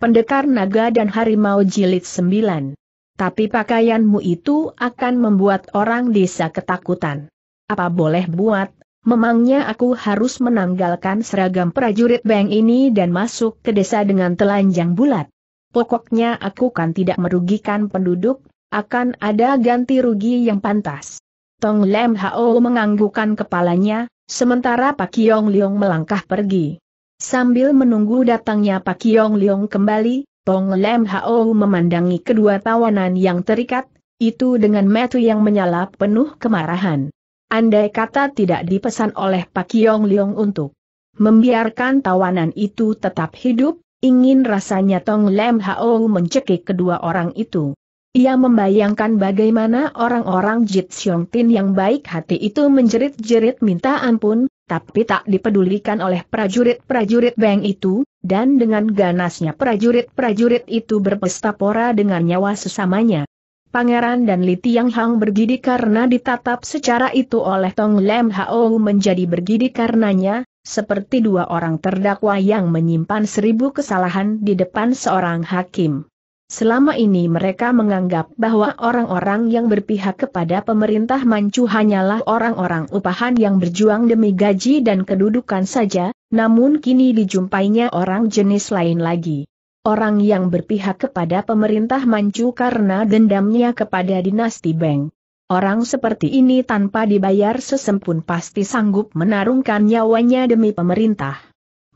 Pendekar Naga dan Harimau Jilid 9. Tapi pakaianmu itu akan membuat orang desa ketakutan. Apa boleh buat, memangnya aku harus menanggalkan seragam prajurit bank ini dan masuk ke desa dengan telanjang bulat. Pokoknya aku kan tidak merugikan penduduk, akan ada ganti rugi yang pantas. Tong Lem Hao menganggukkan kepalanya, sementara Pak Yong Leong melangkah pergi. Sambil menunggu datangnya Pak Yong Leong kembali, Tong Lem Hao memandangi kedua tawanan yang terikat, itu dengan metu yang menyala penuh kemarahan. Andai kata tidak dipesan oleh Pak Yong Leong untuk membiarkan tawanan itu tetap hidup, ingin rasanya Tong Lem Hao mencekik kedua orang itu. Ia membayangkan bagaimana orang-orang Jit Xiong Tin yang baik hati itu menjerit-jerit minta ampun, tapi tak dipedulikan oleh prajurit-prajurit Beng itu, dan dengan ganasnya prajurit-prajurit itu berpesta pora dengan nyawa sesamanya. Pangeran dan Li Tiang Hang bergidi karena ditatap secara itu oleh Tong Lem Hao menjadi bergidi karenanya, seperti dua orang terdakwa yang menyimpan seribu kesalahan di depan seorang hakim. Selama ini mereka menganggap bahwa orang-orang yang berpihak kepada pemerintah Manchu hanyalah orang-orang upahan yang berjuang demi gaji dan kedudukan saja, namun kini dijumpainya orang jenis lain lagi. Orang yang berpihak kepada pemerintah Manchu karena dendamnya kepada dinasti Beng. Orang seperti ini tanpa dibayar sesempun pasti sanggup menarungkan nyawanya demi pemerintah.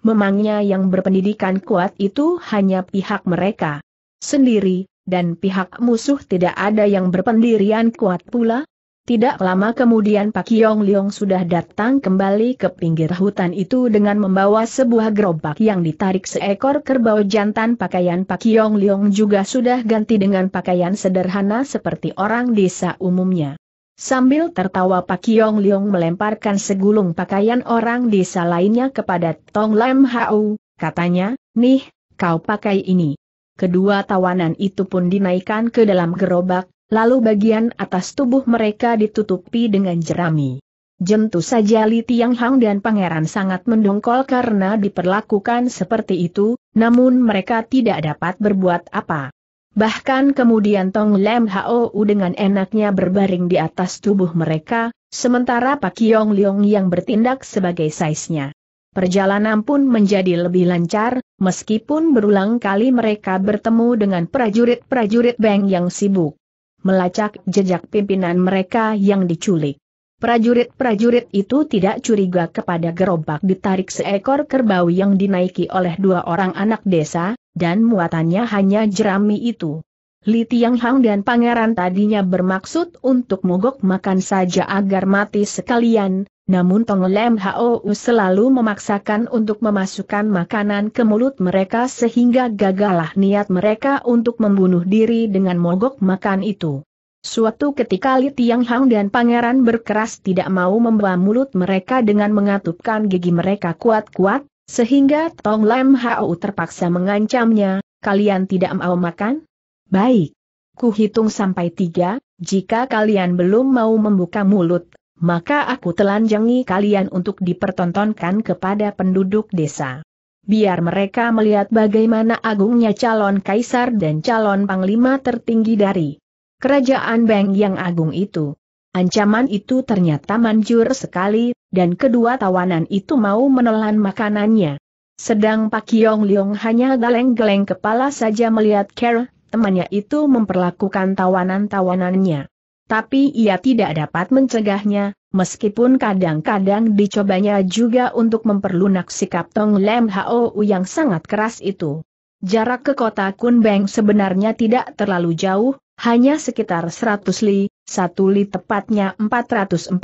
Memangnya yang berpendidikan kuat itu hanya pihak mereka sendiri, dan pihak musuh tidak ada yang berpendirian kuat pula? Tidak lama kemudian Pak Yong Leong sudah datang kembali ke pinggir hutan itu dengan membawa sebuah gerobak yang ditarik seekor kerbau jantan pakaian Pak Yong Leong juga sudah ganti dengan pakaian sederhana seperti orang desa umumnya. Sambil tertawa Pak Yong Leong melemparkan segulung pakaian orang desa lainnya kepada Tong Lam Hau, katanya, Nih, kau pakai ini kedua tawanan itu pun dinaikkan ke dalam gerobak, lalu bagian atas tubuh mereka ditutupi dengan jerami. Jentu saja Li Tiang Hang dan pangeran sangat mendongkol karena diperlakukan seperti itu, namun mereka tidak dapat berbuat apa. Bahkan kemudian Tong Lem Hou dengan enaknya berbaring di atas tubuh mereka, sementara Pak Yong Leong yang bertindak sebagai saisnya. Perjalanan pun menjadi lebih lancar, meskipun berulang kali mereka bertemu dengan prajurit-prajurit Beng yang sibuk melacak jejak pimpinan mereka yang diculik. Prajurit-prajurit itu tidak curiga kepada gerobak ditarik seekor kerbau yang dinaiki oleh dua orang anak desa, dan muatannya hanya jerami itu. Li Tiang Hang dan pangeran tadinya bermaksud untuk mogok makan saja agar mati sekalian, namun Tong Lem Hou selalu memaksakan untuk memasukkan makanan ke mulut mereka sehingga gagalah niat mereka untuk membunuh diri dengan mogok makan itu. Suatu ketika Li Tiang Hang dan pangeran berkeras tidak mau membawa mulut mereka dengan mengatupkan gigi mereka kuat-kuat, sehingga Tong Lem Hou terpaksa mengancamnya, kalian tidak mau makan? Baik. ku hitung sampai tiga, jika kalian belum mau membuka mulut, maka aku telanjangi kalian untuk dipertontonkan kepada penduduk desa. Biar mereka melihat bagaimana agungnya calon kaisar dan calon panglima tertinggi dari kerajaan Beng yang agung itu. Ancaman itu ternyata manjur sekali, dan kedua tawanan itu mau menelan makanannya. Sedang Pak Yong Leong hanya galeng-geleng kepala saja melihat Kera temannya itu memperlakukan tawanan-tawanannya. Tapi ia tidak dapat mencegahnya, meskipun kadang-kadang dicobanya juga untuk memperlunak sikap Tong Lem Hou yang sangat keras itu. Jarak ke kota Kun Beng sebenarnya tidak terlalu jauh, hanya sekitar 100 li, 1 li tepatnya 442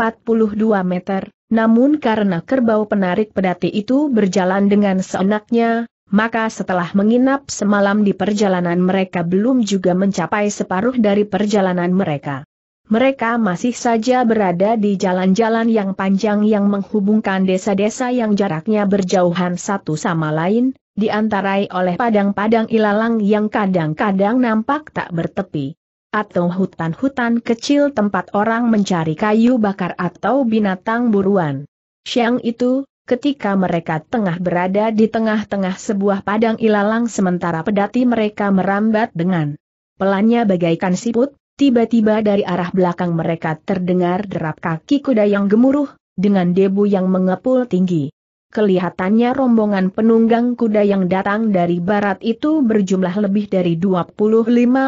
meter, namun karena kerbau penarik pedati itu berjalan dengan seenaknya, maka setelah menginap semalam di perjalanan mereka belum juga mencapai separuh dari perjalanan mereka. Mereka masih saja berada di jalan-jalan yang panjang yang menghubungkan desa-desa yang jaraknya berjauhan satu sama lain, diantarai oleh padang-padang ilalang yang kadang-kadang nampak tak bertepi. Atau hutan-hutan kecil tempat orang mencari kayu bakar atau binatang buruan. Siang itu, Ketika mereka tengah berada di tengah-tengah sebuah padang ilalang sementara pedati mereka merambat dengan pelannya bagaikan siput, tiba-tiba dari arah belakang mereka terdengar derap kaki kuda yang gemuruh, dengan debu yang mengepul tinggi. Kelihatannya rombongan penunggang kuda yang datang dari barat itu berjumlah lebih dari 25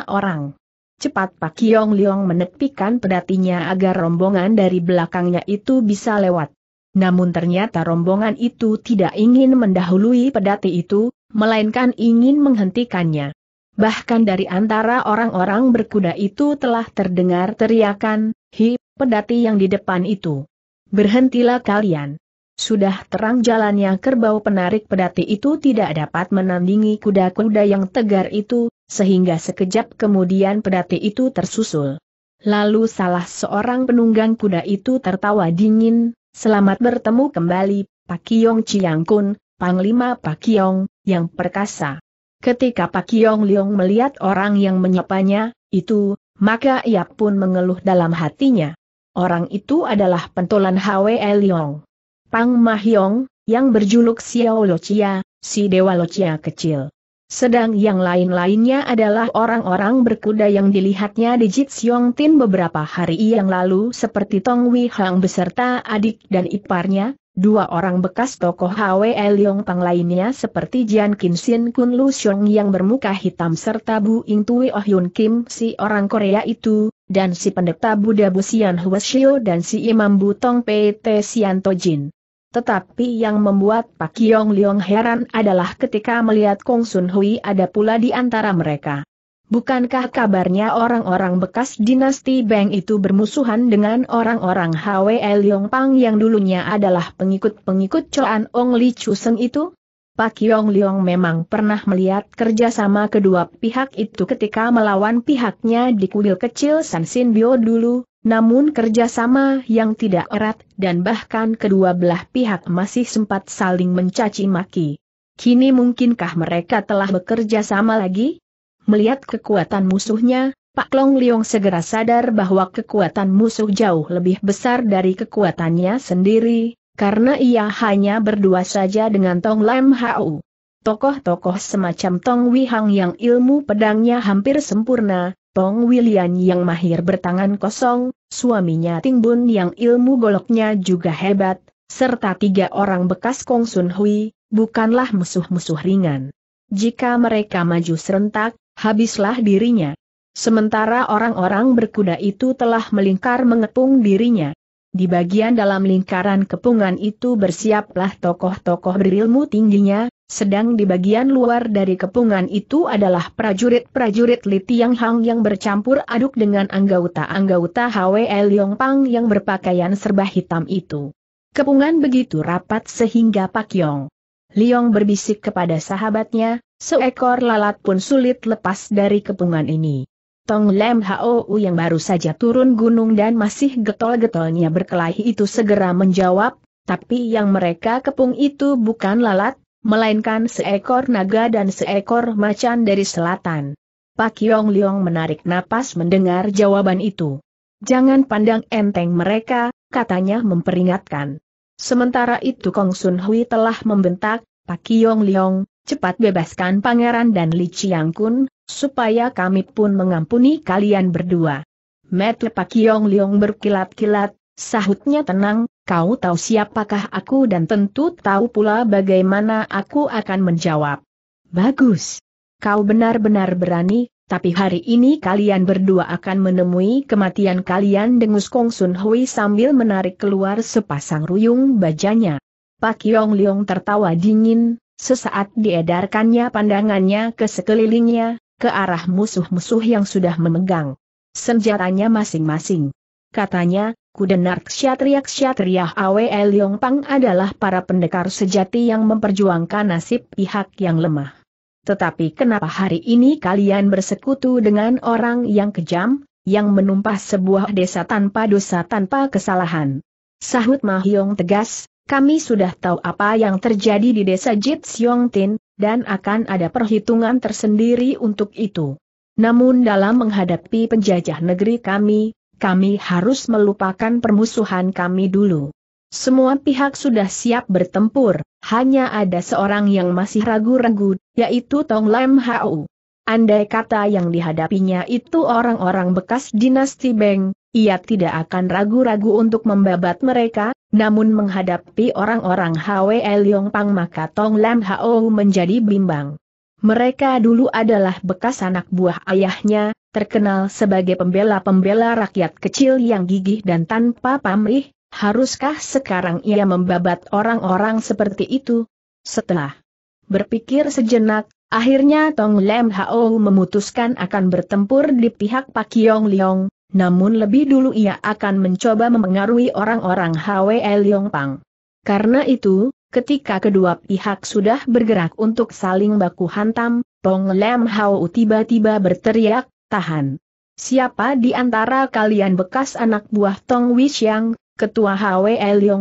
orang. Cepat Pak Kiong Liong menepikan pedatinya agar rombongan dari belakangnya itu bisa lewat. Namun ternyata rombongan itu tidak ingin mendahului pedati itu, melainkan ingin menghentikannya. Bahkan dari antara orang-orang berkuda itu telah terdengar teriakan, Hi, pedati yang di depan itu. Berhentilah kalian. Sudah terang jalannya kerbau penarik pedati itu tidak dapat menandingi kuda-kuda yang tegar itu, sehingga sekejap kemudian pedati itu tersusul. Lalu salah seorang penunggang kuda itu tertawa dingin, Selamat bertemu kembali, Pak Chiang Kun, Panglima Pak Yong, yang perkasa. Ketika Pak Yong Leong melihat orang yang menyapanya, itu, maka ia pun mengeluh dalam hatinya. Orang itu adalah pentolan Hwe Leong. Pang Mahyong, yang berjuluk Xiao Lociya, si Dewa Lochia kecil. Sedang yang lain-lainnya adalah orang-orang berkuda yang dilihatnya di Jitsiong Tin beberapa hari yang lalu seperti Tong Wei Hang beserta adik dan iparnya, dua orang bekas tokoh Hwe Leong Pang lainnya seperti Jian Kin Sin Kun Lu Xiong yang bermuka hitam serta Bu Ing Tui Oh Yun Kim si orang Korea itu, dan si pendeta Buddha Bu Sian Hwe Shio dan si Imam Bu Tong Pei Te Sian Jin. Tetapi yang membuat Pak Yong Leong heran adalah ketika melihat Kong Sun Hui ada pula di antara mereka. Bukankah kabarnya orang-orang bekas dinasti Bang itu bermusuhan dengan orang-orang Hwe Leong Pang yang dulunya adalah pengikut-pengikut Choan Ong Li Chu Seng itu? Pak Yong Leong memang pernah melihat kerjasama kedua pihak itu ketika melawan pihaknya di kuil kecil San Sin Bio dulu, namun kerjasama yang tidak erat dan bahkan kedua belah pihak masih sempat saling mencaci maki. Kini mungkinkah mereka telah bekerja sama lagi? Melihat kekuatan musuhnya, Pak Long Leong segera sadar bahwa kekuatan musuh jauh lebih besar dari kekuatannya sendiri, karena ia hanya berdua saja dengan Tong Lam Hau. Tokoh-tokoh semacam Tong Wihang yang ilmu pedangnya hampir sempurna, Pong Wilian yang mahir bertangan kosong, suaminya Ting Bun yang ilmu goloknya juga hebat, serta tiga orang bekas Kong Sun Hui, bukanlah musuh-musuh ringan. Jika mereka maju serentak, habislah dirinya. Sementara orang-orang berkuda itu telah melingkar mengepung dirinya. Di bagian dalam lingkaran kepungan itu bersiaplah tokoh-tokoh berilmu tingginya, sedang di bagian luar dari kepungan itu adalah prajurit-prajurit Li Tiang Hang yang bercampur aduk dengan anggota-anggota HWL Leong Pang yang berpakaian serba hitam itu. Kepungan begitu rapat sehingga Pak Yong. Liong berbisik kepada sahabatnya, seekor lalat pun sulit lepas dari kepungan ini. Tong Lem Hou yang baru saja turun gunung dan masih getol-getolnya berkelahi itu segera menjawab, tapi yang mereka kepung itu bukan lalat, melainkan seekor naga dan seekor macan dari selatan. Pak Yong Leong menarik napas mendengar jawaban itu. Jangan pandang enteng mereka, katanya memperingatkan. Sementara itu Kong Sun Hui telah membentak, Pak Yong Leong, cepat bebaskan pangeran dan Li Chiang Kun, supaya kami pun mengampuni kalian berdua. Met Pak Yong Liong berkilat-kilat, sahutnya tenang, kau tahu siapakah aku dan tentu tahu pula bagaimana aku akan menjawab. Bagus. Kau benar-benar berani, tapi hari ini kalian berdua akan menemui kematian kalian dengus Kong Sun Hui sambil menarik keluar sepasang ruyung bajanya. Pak Yong Liong tertawa dingin, Sesaat diedarkannya pandangannya ke sekelilingnya, ke arah musuh-musuh yang sudah memegang senjatanya masing-masing. Katanya, Kudenar Kshatriya-Kshatriya Awe Pang adalah para pendekar sejati yang memperjuangkan nasib pihak yang lemah. Tetapi kenapa hari ini kalian bersekutu dengan orang yang kejam, yang menumpas sebuah desa tanpa dosa tanpa kesalahan? Sahut Mahyong tegas, kami sudah tahu apa yang terjadi di desa Jit Tin, dan akan ada perhitungan tersendiri untuk itu. Namun dalam menghadapi penjajah negeri kami, kami harus melupakan permusuhan kami dulu. Semua pihak sudah siap bertempur, hanya ada seorang yang masih ragu-ragu, yaitu Tong Lam Hau. Andai kata yang dihadapinya itu orang-orang bekas dinasti Beng, ia tidak akan ragu-ragu untuk membabat mereka, namun menghadapi orang-orang Hwe Leong Pang maka Tong Lam Hao menjadi bimbang. Mereka dulu adalah bekas anak buah ayahnya, terkenal sebagai pembela-pembela rakyat kecil yang gigih dan tanpa pamrih, haruskah sekarang ia membabat orang-orang seperti itu? Setelah berpikir sejenak, akhirnya Tong Lam Hao memutuskan akan bertempur di pihak Pak Yong Leong, namun lebih dulu ia akan mencoba memengaruhi orang-orang Hwe Pang. Karena itu, ketika kedua pihak sudah bergerak untuk saling baku hantam, Tong Lem Hao tiba-tiba berteriak, tahan. Siapa di antara kalian bekas anak buah Tong Wishang, ketua Hwe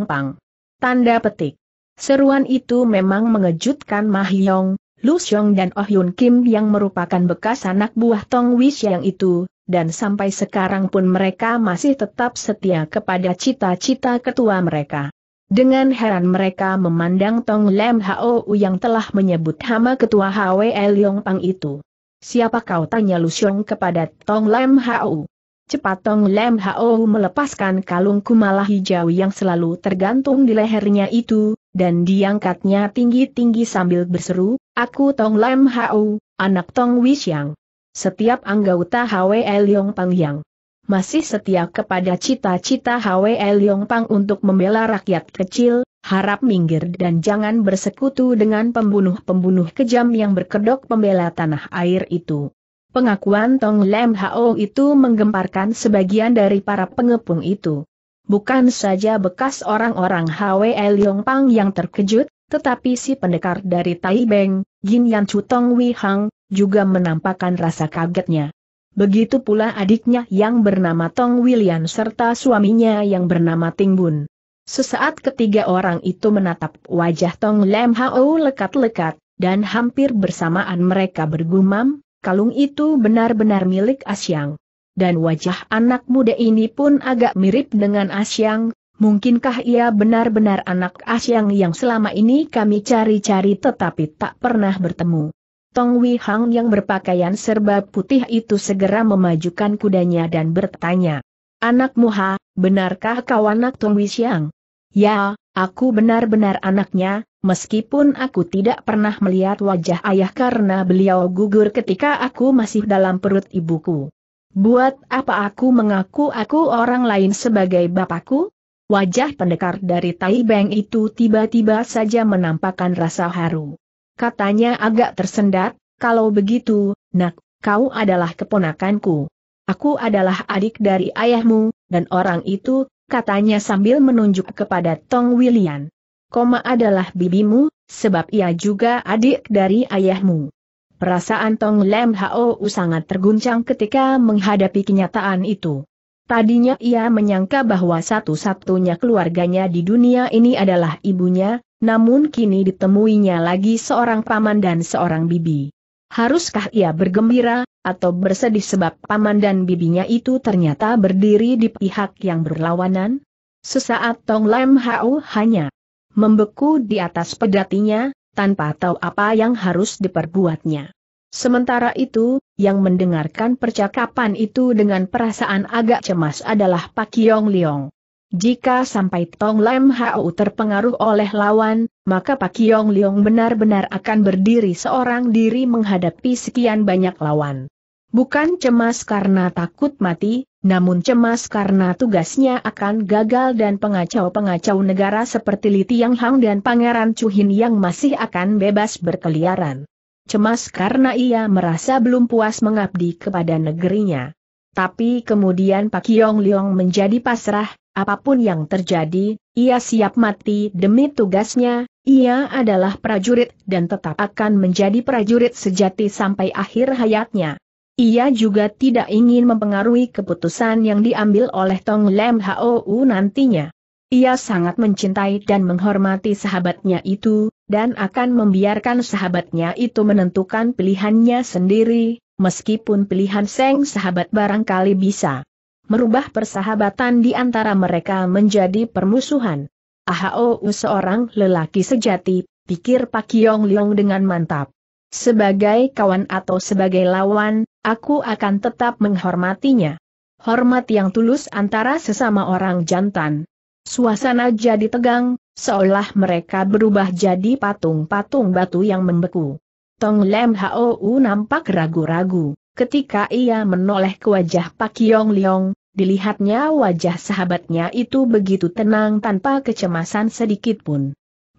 Pang? Tanda petik. Seruan itu memang mengejutkan Mah Yong, Lu Xiong dan Oh Yun Kim yang merupakan bekas anak buah Tong Wishang itu, dan sampai sekarang pun mereka masih tetap setia kepada cita-cita ketua mereka. Dengan heran mereka memandang Tong Lem Hou yang telah menyebut hama ketua Hwe Leong Pang itu. Siapa kau tanya Xiong kepada Tong Lem Hou? Cepat Tong Lem Hao melepaskan kalung kumala hijau yang selalu tergantung di lehernya itu, dan diangkatnya tinggi-tinggi sambil berseru, Aku Tong Lem Hao, anak Tong Wishang. Setiap anggota HWL Yong Pang yang masih setia kepada cita-cita HWL Yong Pang untuk membela rakyat kecil, harap minggir dan jangan bersekutu dengan pembunuh-pembunuh kejam yang berkedok pembela tanah air itu. Pengakuan Tong Lem Hao itu menggemparkan sebagian dari para pengepung itu. Bukan saja bekas orang-orang HWL Pang yang terkejut, tetapi si pendekar dari Taibeng, Gin Yan Chu Chutong Wihang, juga menampakkan rasa kagetnya. Begitu pula adiknya yang bernama Tong William serta suaminya yang bernama Ting Bun. Sesaat ketiga orang itu menatap wajah Tong Lam Hao lekat-lekat, dan hampir bersamaan mereka bergumam, kalung itu benar-benar milik Asyang. Dan wajah anak muda ini pun agak mirip dengan Asyang, mungkinkah ia benar-benar anak Asyang yang selama ini kami cari-cari tetapi tak pernah bertemu. Tong Wei Hang yang berpakaian serba putih itu segera memajukan kudanya dan bertanya. Anak Muha, benarkah kau anak Tong Wei Xiang? Ya, aku benar-benar anaknya, meskipun aku tidak pernah melihat wajah ayah karena beliau gugur ketika aku masih dalam perut ibuku. Buat apa aku mengaku aku orang lain sebagai bapakku? Wajah pendekar dari Tai Beng itu tiba-tiba saja menampakkan rasa haru katanya agak tersendat, kalau begitu, nak, kau adalah keponakanku. Aku adalah adik dari ayahmu, dan orang itu, katanya sambil menunjuk kepada Tong William. Koma adalah bibimu, sebab ia juga adik dari ayahmu. Perasaan Tong Lem Hao sangat terguncang ketika menghadapi kenyataan itu. Tadinya ia menyangka bahwa satu-satunya keluarganya di dunia ini adalah ibunya, namun kini ditemuinya lagi seorang paman dan seorang bibi. Haruskah ia bergembira, atau bersedih sebab paman dan bibinya itu ternyata berdiri di pihak yang berlawanan? Sesaat Tong Lam Hao hanya membeku di atas pedatinya, tanpa tahu apa yang harus diperbuatnya. Sementara itu, yang mendengarkan percakapan itu dengan perasaan agak cemas adalah Pak Yong Leong. Jika sampai Tong Lam Hau terpengaruh oleh lawan, maka Pak Yong Leong benar-benar akan berdiri seorang diri menghadapi sekian banyak lawan. Bukan cemas karena takut mati, namun cemas karena tugasnya akan gagal dan pengacau-pengacau negara seperti Li Tiang Hang dan Pangeran Chu Hin yang masih akan bebas berkeliaran. Cemas karena ia merasa belum puas mengabdi kepada negerinya. Tapi kemudian Pak Yong Leong menjadi pasrah, Apapun yang terjadi, ia siap mati demi tugasnya, ia adalah prajurit dan tetap akan menjadi prajurit sejati sampai akhir hayatnya. Ia juga tidak ingin mempengaruhi keputusan yang diambil oleh Tong Lem Hou nantinya. Ia sangat mencintai dan menghormati sahabatnya itu, dan akan membiarkan sahabatnya itu menentukan pilihannya sendiri, meskipun pilihan Seng sahabat barangkali bisa merubah persahabatan di antara mereka menjadi permusuhan. Ahao seorang lelaki sejati, pikir Pak Yong Leong dengan mantap. Sebagai kawan atau sebagai lawan, aku akan tetap menghormatinya. Hormat yang tulus antara sesama orang jantan. Suasana jadi tegang, seolah mereka berubah jadi patung-patung batu yang membeku. Tong Lem Hou nampak ragu-ragu, ketika ia menoleh ke wajah Pak Yong Leong, dilihatnya wajah sahabatnya itu begitu tenang tanpa kecemasan sedikit pun.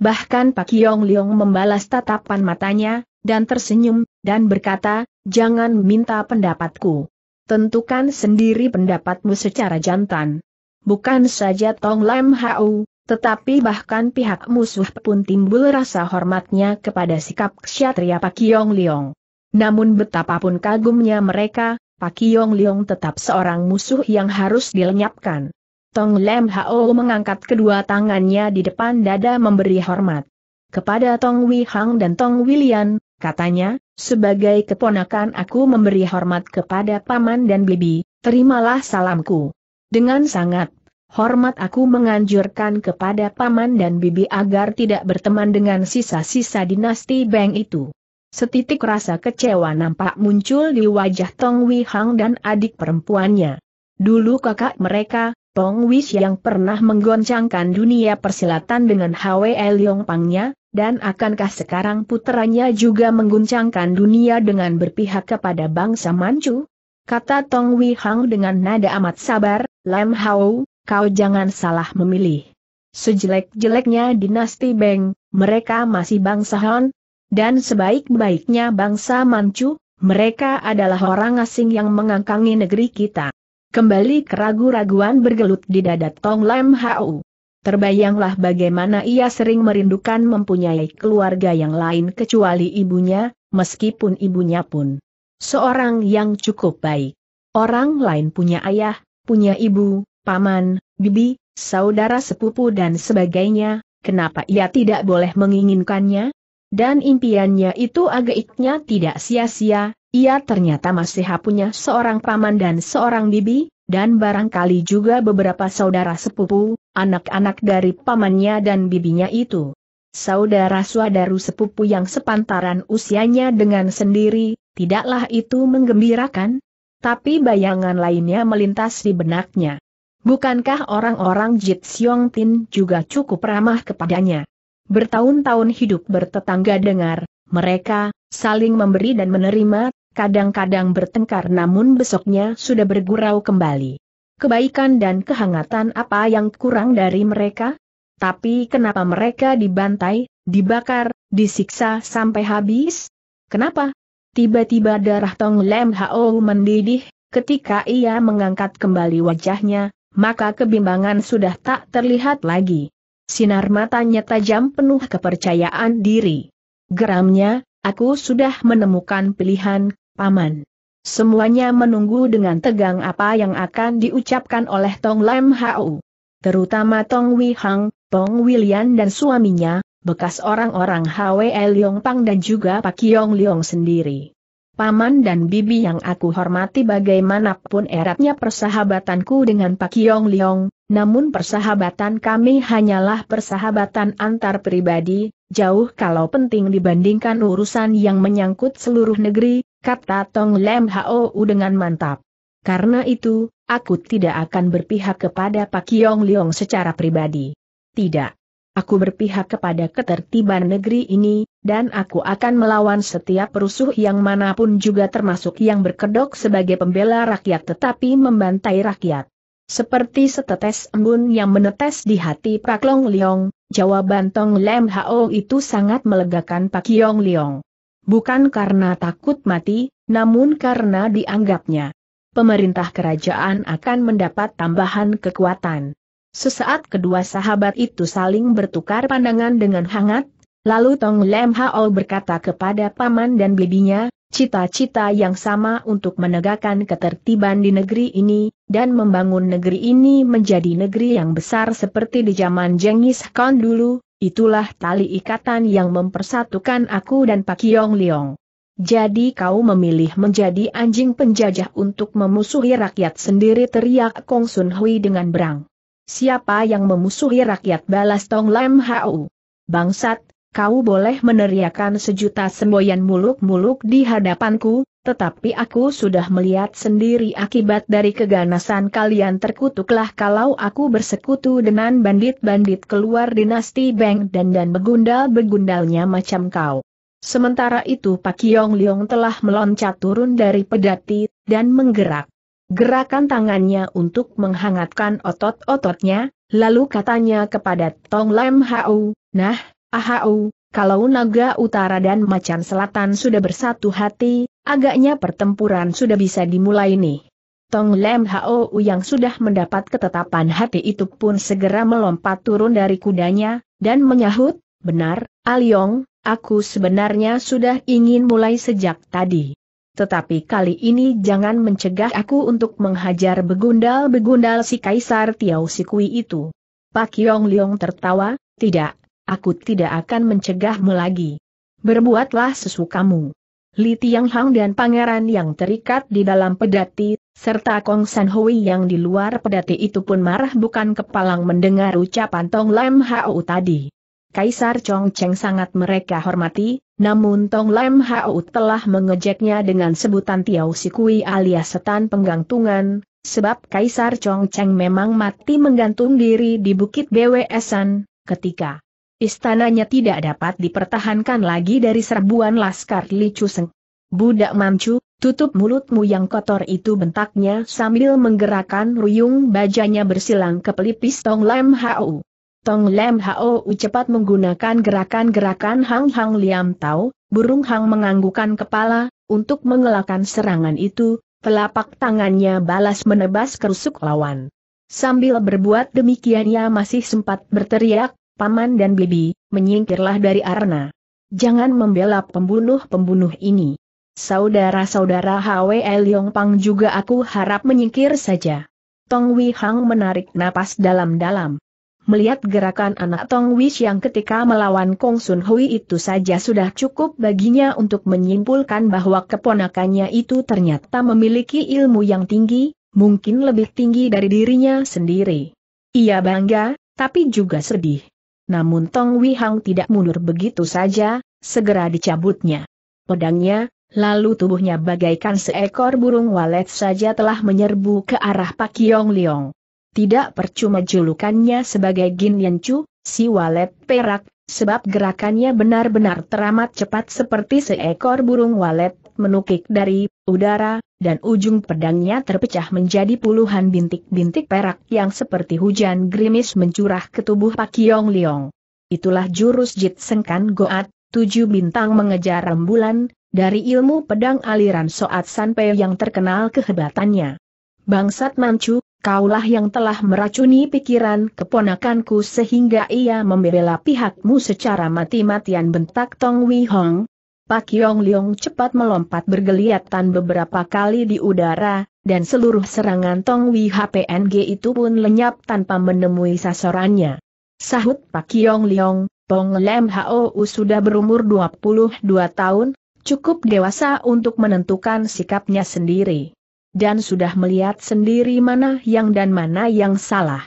Bahkan Pak Yong Leong membalas tatapan matanya, dan tersenyum, dan berkata, jangan minta pendapatku. Tentukan sendiri pendapatmu secara jantan. Bukan saja Tong Lam Hau, tetapi bahkan pihak musuh pun timbul rasa hormatnya kepada sikap ksatria Pak Yong Leong. Namun betapapun kagumnya mereka, Pak Yong Leong tetap seorang musuh yang harus dilenyapkan. Tong Lem Hao mengangkat kedua tangannya di depan dada memberi hormat. Kepada Tong Wei Hang dan Tong Wilian, katanya, sebagai keponakan aku memberi hormat kepada paman dan bibi, terimalah salamku. Dengan sangat hormat aku menganjurkan kepada paman dan bibi agar tidak berteman dengan sisa-sisa dinasti Beng itu. Setitik rasa kecewa nampak muncul di wajah Tong Wei Hang dan adik perempuannya. Dulu kakak mereka, Tong Wei yang pernah menggoncangkan dunia persilatan dengan Hwe Leong Pangnya, dan akankah sekarang putranya juga mengguncangkan dunia dengan berpihak kepada bangsa Manchu? Kata Tong Wei Hang dengan nada amat sabar, Lam Hao, kau jangan salah memilih. Sejelek-jeleknya dinasti Beng, mereka masih bangsa Han, dan sebaik-baiknya bangsa Manchu, mereka adalah orang asing yang mengangkangi negeri kita. Kembali keragu-raguan bergelut di dada Tong Lam Hau. Terbayanglah bagaimana ia sering merindukan mempunyai keluarga yang lain kecuali ibunya, meskipun ibunya pun seorang yang cukup baik. Orang lain punya ayah, punya ibu, paman, bibi, saudara sepupu dan sebagainya, kenapa ia tidak boleh menginginkannya? Dan impiannya itu agaknya tidak sia-sia, ia ternyata masih punya seorang paman dan seorang bibi, dan barangkali juga beberapa saudara sepupu, anak-anak dari pamannya dan bibinya itu. Saudara-saudaru sepupu yang sepantaran usianya dengan sendiri, tidaklah itu menggembirakan? Tapi bayangan lainnya melintas di benaknya. Bukankah orang-orang Jit Siong Tin juga cukup ramah kepadanya? bertahun-tahun hidup bertetangga dengar, mereka saling memberi dan menerima, kadang-kadang bertengkar namun besoknya sudah bergurau kembali. Kebaikan dan kehangatan apa yang kurang dari mereka? Tapi kenapa mereka dibantai, dibakar, disiksa sampai habis? Kenapa? Tiba-tiba darah Tong Lem Hao mendidih, ketika ia mengangkat kembali wajahnya, maka kebimbangan sudah tak terlihat lagi. Sinar matanya tajam penuh kepercayaan diri. Geramnya, aku sudah menemukan pilihan, Paman. Semuanya menunggu dengan tegang apa yang akan diucapkan oleh Tong Lam Hau. Terutama Tong Wei Hang, Tong William dan suaminya, bekas orang-orang Hwe Leong Pang dan juga Pak Yong Leong sendiri paman dan bibi yang aku hormati bagaimanapun eratnya persahabatanku dengan Pak Yong Liong, namun persahabatan kami hanyalah persahabatan antar pribadi, jauh kalau penting dibandingkan urusan yang menyangkut seluruh negeri, kata Tong Lem Hou dengan mantap. Karena itu, aku tidak akan berpihak kepada Pak Yong Liong secara pribadi. Tidak. Aku berpihak kepada ketertiban negeri ini, dan aku akan melawan setiap perusuh yang manapun juga termasuk yang berkedok sebagai pembela rakyat tetapi membantai rakyat. Seperti setetes embun yang menetes di hati Pak Long Leong, jawaban Tong Lem Hao itu sangat melegakan Pak Yong Leong. Bukan karena takut mati, namun karena dianggapnya pemerintah kerajaan akan mendapat tambahan kekuatan. Sesaat kedua sahabat itu saling bertukar pandangan dengan hangat, lalu Tong Lem Hao berkata kepada paman dan bibinya, cita-cita yang sama untuk menegakkan ketertiban di negeri ini, dan membangun negeri ini menjadi negeri yang besar seperti di zaman Jenghis Khan dulu, itulah tali ikatan yang mempersatukan aku dan Pak Yong Leong. Jadi kau memilih menjadi anjing penjajah untuk memusuhi rakyat sendiri teriak Kong Sun Hui dengan berang siapa yang memusuhi rakyat balas Tong Lam Hau? Bangsat, kau boleh meneriakan sejuta semboyan muluk-muluk di hadapanku, tetapi aku sudah melihat sendiri akibat dari keganasan kalian terkutuklah kalau aku bersekutu dengan bandit-bandit keluar dinasti Beng dan dan begundal-begundalnya macam kau. Sementara itu Pak Yong Leong telah meloncat turun dari pedati, dan menggerak gerakan tangannya untuk menghangatkan otot-ototnya, lalu katanya kepada Tong Lem Hau, Nah, Ahau, kalau naga utara dan macan selatan sudah bersatu hati, agaknya pertempuran sudah bisa dimulai nih. Tong Lem Hao yang sudah mendapat ketetapan hati itu pun segera melompat turun dari kudanya, dan menyahut, benar, Aliong, aku sebenarnya sudah ingin mulai sejak tadi. Tetapi kali ini jangan mencegah aku untuk menghajar begundal-begundal si Kaisar Tiau Sikui itu. Pak Yong Leong tertawa, tidak, aku tidak akan mencegahmu lagi. Berbuatlah sesukamu. Li Tiang Hang dan pangeran yang terikat di dalam pedati, serta Kong San Hui yang di luar pedati itu pun marah bukan kepalang mendengar ucapan Tong Lam Hao tadi. Kaisar Chong Cheng sangat mereka hormati, namun Tong Lem Hau telah mengejeknya dengan sebutan Tiau Sikui alias setan Penggantungan, sebab Kaisar Chong Cheng memang mati menggantung diri di Bukit Bwesan, ketika istananya tidak dapat dipertahankan lagi dari serbuan Laskar Li Chuseng. Budak mancu, tutup mulutmu yang kotor itu bentaknya sambil menggerakkan ruyung bajanya bersilang ke pelipis Tong Lem Hau. Tong Lem Hao cepat menggunakan gerakan-gerakan Hang Hang Liam Tau, burung Hang menganggukan kepala, untuk mengelakkan serangan itu, telapak tangannya balas menebas kerusuk lawan. Sambil berbuat demikian ia masih sempat berteriak, Paman dan Bibi, menyingkirlah dari arena. Jangan membela pembunuh-pembunuh ini. Saudara-saudara Hwe Liong Pang juga aku harap menyingkir saja. Tong Wei Hang menarik napas dalam-dalam. Melihat gerakan anak Tong Wish yang ketika melawan Kong Sun Hui itu saja sudah cukup baginya untuk menyimpulkan bahwa keponakannya itu ternyata memiliki ilmu yang tinggi, mungkin lebih tinggi dari dirinya sendiri. Ia bangga, tapi juga sedih. Namun Tong Wi Hang tidak mundur begitu saja, segera dicabutnya. Pedangnya, lalu tubuhnya bagaikan seekor burung walet saja telah menyerbu ke arah Pak Yong Liong. Tidak percuma julukannya sebagai Gin Yan Chu, si walet perak, sebab gerakannya benar-benar teramat cepat seperti seekor burung walet menukik dari udara, dan ujung pedangnya terpecah menjadi puluhan bintik-bintik perak yang seperti hujan gerimis mencurah ke tubuh Pak Yong Leong. Itulah jurus Jit Sengkan Goat, tujuh bintang mengejar rembulan, dari ilmu pedang aliran Soat Sanpei yang terkenal kehebatannya. Bangsat Mancu, kaulah yang telah meracuni pikiran keponakanku sehingga ia membela pihakmu secara mati-matian bentak Tong Wei Hong. Pak Yong Leong cepat melompat bergeliatan beberapa kali di udara, dan seluruh serangan Tong Wei HPNG itu pun lenyap tanpa menemui sasarannya. Sahut Pak Yong Leong, Pong Lem Hou sudah berumur 22 tahun, cukup dewasa untuk menentukan sikapnya sendiri dan sudah melihat sendiri mana yang dan mana yang salah.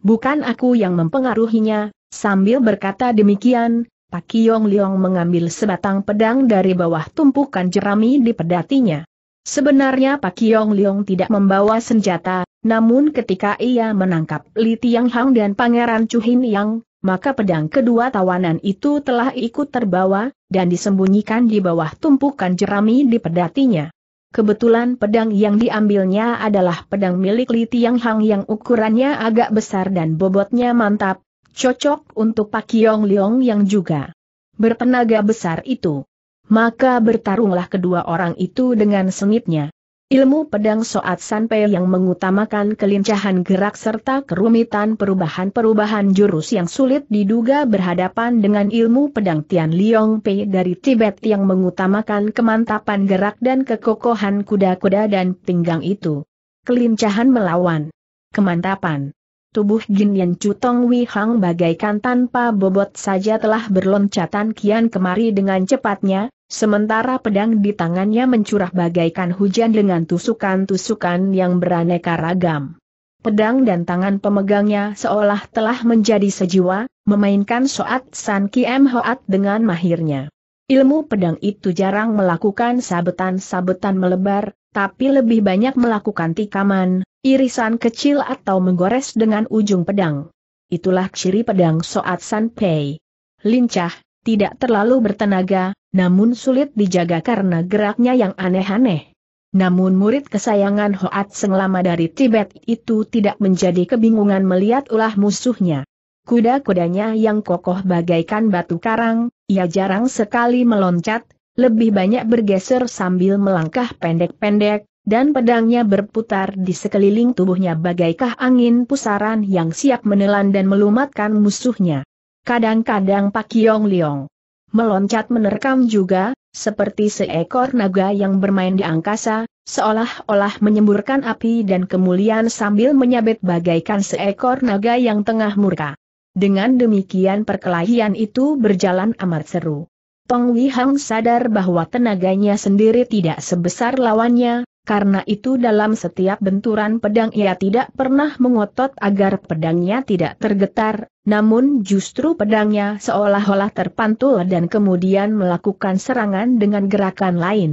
Bukan aku yang mempengaruhinya, sambil berkata demikian, Pak Yong Liong mengambil sebatang pedang dari bawah tumpukan jerami di pedatinya. Sebenarnya Pak Yong Liong tidak membawa senjata, namun ketika ia menangkap Li Tiang Hang dan Pangeran Chuhin Yang, maka pedang kedua tawanan itu telah ikut terbawa, dan disembunyikan di bawah tumpukan jerami di pedatinya. Kebetulan pedang yang diambilnya adalah pedang milik Li Tiang Hang yang ukurannya agak besar dan bobotnya mantap, cocok untuk Pak Yong Leong yang juga bertenaga besar itu. Maka bertarunglah kedua orang itu dengan sengitnya. Ilmu pedang Soat Sanpei yang mengutamakan kelincahan gerak serta kerumitan perubahan-perubahan jurus yang sulit diduga berhadapan dengan ilmu pedang Tian Liong Pei dari Tibet yang mengutamakan kemantapan gerak dan kekokohan kuda-kuda dan pinggang itu. Kelincahan melawan. Kemantapan. Tubuh Jin Yan Cutong Wei Hang bagaikan tanpa bobot saja telah berloncatan kian kemari dengan cepatnya, Sementara pedang di tangannya mencurah bagaikan hujan dengan tusukan-tusukan yang beraneka ragam. Pedang dan tangan pemegangnya seolah telah menjadi sejiwa, memainkan soat San Kiem Hoat dengan mahirnya. Ilmu pedang itu jarang melakukan sabetan-sabetan melebar, tapi lebih banyak melakukan tikaman, irisan kecil atau menggores dengan ujung pedang. Itulah ciri pedang soat San Pei. Lincah, tidak terlalu bertenaga, namun sulit dijaga karena geraknya yang aneh-aneh. Namun murid kesayangan Hoat Seng lama dari Tibet itu tidak menjadi kebingungan melihat ulah musuhnya. Kuda-kudanya yang kokoh bagaikan batu karang, ia jarang sekali meloncat, lebih banyak bergeser sambil melangkah pendek-pendek, dan pedangnya berputar di sekeliling tubuhnya bagaikan angin pusaran yang siap menelan dan melumatkan musuhnya. Kadang-kadang Pak Yong Liong meloncat menerkam juga, seperti seekor naga yang bermain di angkasa, seolah-olah menyemburkan api dan kemuliaan sambil menyabet bagaikan seekor naga yang tengah murka. Dengan demikian perkelahian itu berjalan amat seru. Tong Wihang sadar bahwa tenaganya sendiri tidak sebesar lawannya, karena itu dalam setiap benturan pedang ia tidak pernah mengotot agar pedangnya tidak tergetar, namun justru pedangnya seolah-olah terpantul dan kemudian melakukan serangan dengan gerakan lain.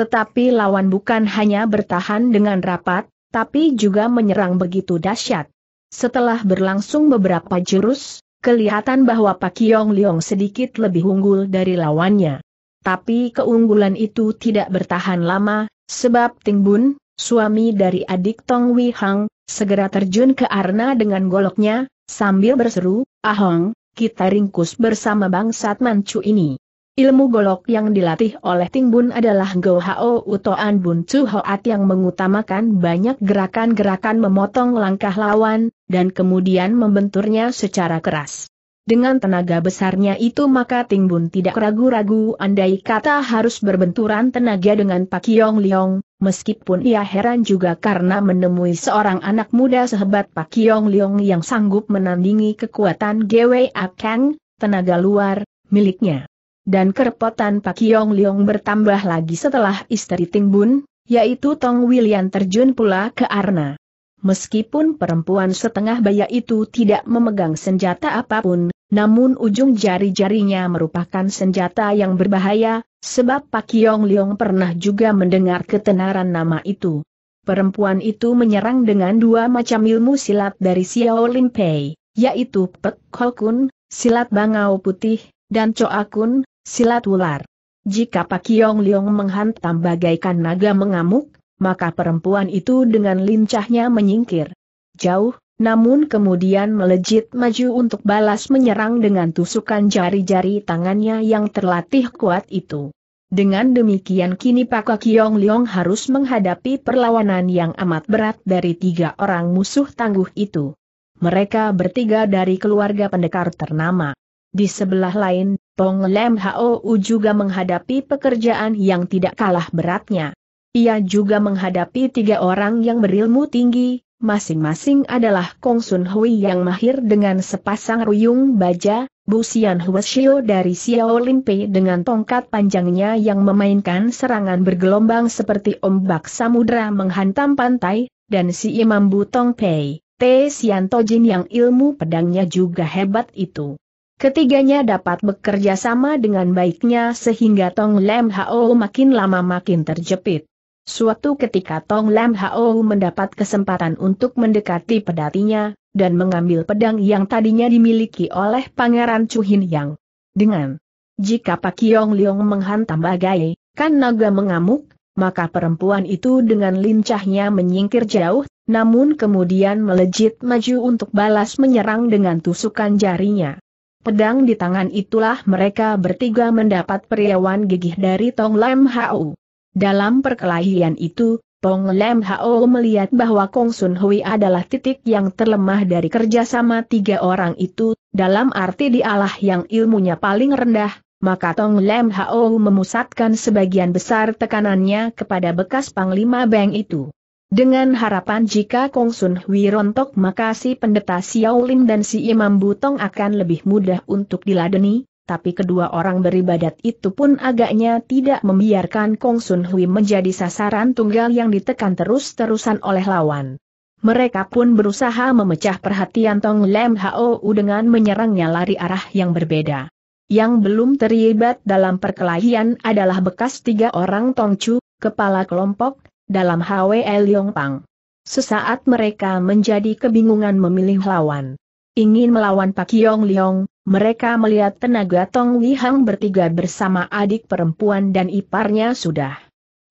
Tetapi lawan bukan hanya bertahan dengan rapat, tapi juga menyerang begitu dahsyat. Setelah berlangsung beberapa jurus, kelihatan bahwa Pak Yong Leong sedikit lebih unggul dari lawannya. Tapi keunggulan itu tidak bertahan lama, sebab Ting Bun, suami dari adik Tong Wei Hang, segera terjun ke Arna dengan goloknya, sambil berseru, Ahong, kita ringkus bersama bangsat Manchu ini. Ilmu golok yang dilatih oleh Ting Bun adalah Go Hao Utoan Bun Chu Hoat yang mengutamakan banyak gerakan-gerakan memotong langkah lawan, dan kemudian membenturnya secara keras. Dengan tenaga besarnya itu maka Timbun tidak ragu-ragu andai kata harus berbenturan tenaga dengan Pak Yong Liong, meskipun ia heran juga karena menemui seorang anak muda sehebat Pak Yong Liong yang sanggup menandingi kekuatan GWA Kang, tenaga luar, miliknya. Dan kerepotan Pak Yong Liong bertambah lagi setelah istri Timbun, yaitu Tong William terjun pula ke Arna. Meskipun perempuan setengah baya itu tidak memegang senjata apapun, namun ujung jari-jarinya merupakan senjata yang berbahaya, sebab Pak Yong Leong pernah juga mendengar ketenaran nama itu. Perempuan itu menyerang dengan dua macam ilmu silat dari Xiao Lin Pei, yaitu Pek Hokun, silat bangau putih, dan Coakun, silat ular. Jika Pak Yong Leong menghantam bagaikan naga mengamuk, maka perempuan itu dengan lincahnya menyingkir. Jauh, namun kemudian melejit maju untuk balas menyerang dengan tusukan jari-jari tangannya yang terlatih kuat itu. Dengan demikian kini Pak Kiong Leong harus menghadapi perlawanan yang amat berat dari tiga orang musuh tangguh itu. Mereka bertiga dari keluarga pendekar ternama. Di sebelah lain, Tong Lem Hou juga menghadapi pekerjaan yang tidak kalah beratnya. Ia juga menghadapi tiga orang yang berilmu tinggi, Masing-masing adalah Kong Sun Hui yang mahir dengan sepasang ruyung baja, Bu Xian Huashio dari Lin Pei dengan tongkat panjangnya yang memainkan serangan bergelombang seperti ombak samudra menghantam pantai, dan si Imam Butong Pei, Te Xian Tojin yang ilmu pedangnya juga hebat itu. Ketiganya dapat bekerja sama dengan baiknya sehingga Tong Lem Hao makin lama makin terjepit. Suatu ketika Tong Lam Hao mendapat kesempatan untuk mendekati pedatinya, dan mengambil pedang yang tadinya dimiliki oleh Pangeran Chu Hin Yang. Dengan jika Pak Yong Leong menghantam bagai, kan naga mengamuk, maka perempuan itu dengan lincahnya menyingkir jauh, namun kemudian melejit maju untuk balas menyerang dengan tusukan jarinya. Pedang di tangan itulah mereka bertiga mendapat periawan gigih dari Tong Lam Hao. Dalam perkelahian itu, Pong Lem Hao melihat bahwa Kong Sun Hui adalah titik yang terlemah dari kerjasama tiga orang itu, dalam arti dialah yang ilmunya paling rendah, maka Tong Lem Hao memusatkan sebagian besar tekanannya kepada bekas Panglima Beng itu. Dengan harapan jika Kong Sun Hui rontok maka si pendeta Xiao Lin dan si Imam Butong akan lebih mudah untuk diladeni, tapi kedua orang beribadat itu pun agaknya tidak membiarkan Kong Sun Hui menjadi sasaran tunggal yang ditekan terus-terusan oleh lawan. Mereka pun berusaha memecah perhatian Tong Lem Hou dengan menyerangnya lari arah yang berbeda. Yang belum terlibat dalam perkelahian adalah bekas tiga orang Tong Chu, kepala kelompok, dalam HWL Pang. Sesaat mereka menjadi kebingungan memilih lawan ingin melawan Pak Yong Liong, mereka melihat tenaga Tong Hang bertiga bersama adik perempuan dan iparnya sudah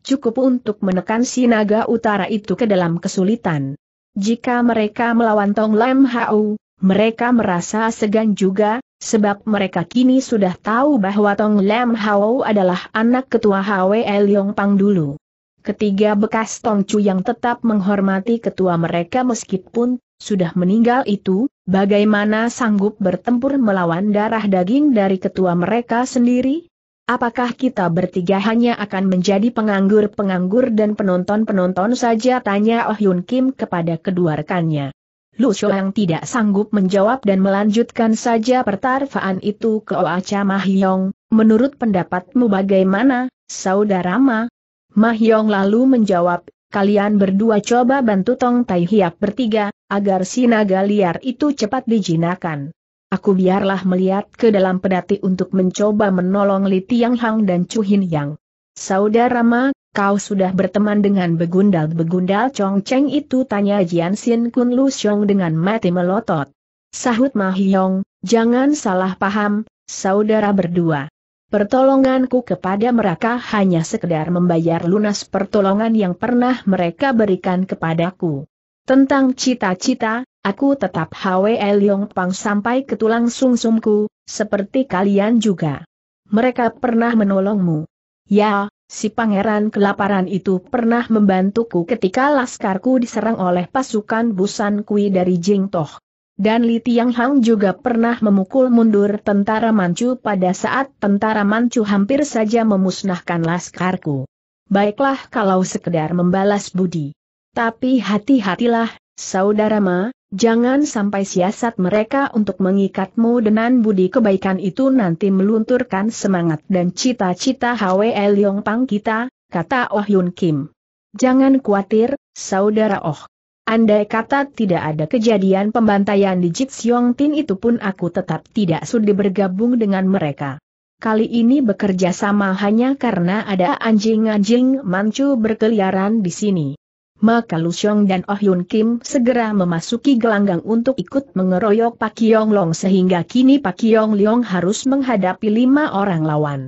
cukup untuk menekan si naga utara itu ke dalam kesulitan. Jika mereka melawan Tong Lam Hau, mereka merasa segan juga, sebab mereka kini sudah tahu bahwa Tong Lam Hao adalah anak ketua Hwe Liong Pang dulu. Ketiga bekas Tongcu yang tetap menghormati ketua mereka meskipun sudah meninggal itu, bagaimana sanggup bertempur melawan darah daging dari ketua mereka sendiri? Apakah kita bertiga hanya akan menjadi penganggur-penganggur dan penonton-penonton saja? Tanya Oh Yun Kim kepada kedua rekannya. Lu yang tidak sanggup menjawab dan melanjutkan saja pertarfaan itu ke Oacha Mahyong. Menurut pendapatmu bagaimana, saudara Ma? Mahyong lalu menjawab, kalian berdua coba bantu Tong Tai Hiap bertiga, agar si naga liar itu cepat dijinakan. Aku biarlah melihat ke dalam pedati untuk mencoba menolong Li Tiang Hang dan Chu Hin Yang. Saudara Ma, kau sudah berteman dengan begundal-begundal Chong Cheng itu tanya Jian Xin Kun Lu Xiong dengan mati melotot. Sahut Mahyong, jangan salah paham, saudara berdua. Pertolonganku kepada mereka hanya sekedar membayar lunas pertolongan yang pernah mereka berikan kepadaku. Tentang cita-cita, aku tetap Hwe Leong Pang sampai ke tulang sungsumku, seperti kalian juga. Mereka pernah menolongmu. Ya, si pangeran kelaparan itu pernah membantuku ketika laskarku diserang oleh pasukan Busan Kui dari Jing Toh. Dan Li Tianghang juga pernah memukul mundur tentara Manchu pada saat tentara Manchu hampir saja memusnahkan laskarku. Baiklah kalau sekedar membalas budi. Tapi hati-hatilah, saudara ma, jangan sampai siasat mereka untuk mengikatmu dengan budi kebaikan itu nanti melunturkan semangat dan cita-cita Hwe Leong Pang kita, kata Oh Yun Kim. Jangan khawatir, saudara Oh. Andai kata tidak ada kejadian pembantaian di Jitsyong Tin itu pun aku tetap tidak sudi bergabung dengan mereka. Kali ini bekerja sama hanya karena ada anjing-anjing mancu berkeliaran di sini. Maka Lu Xiong dan Oh Yun Kim segera memasuki gelanggang untuk ikut mengeroyok Pak Yonglong Long sehingga kini Pak Kiong Leong harus menghadapi lima orang lawan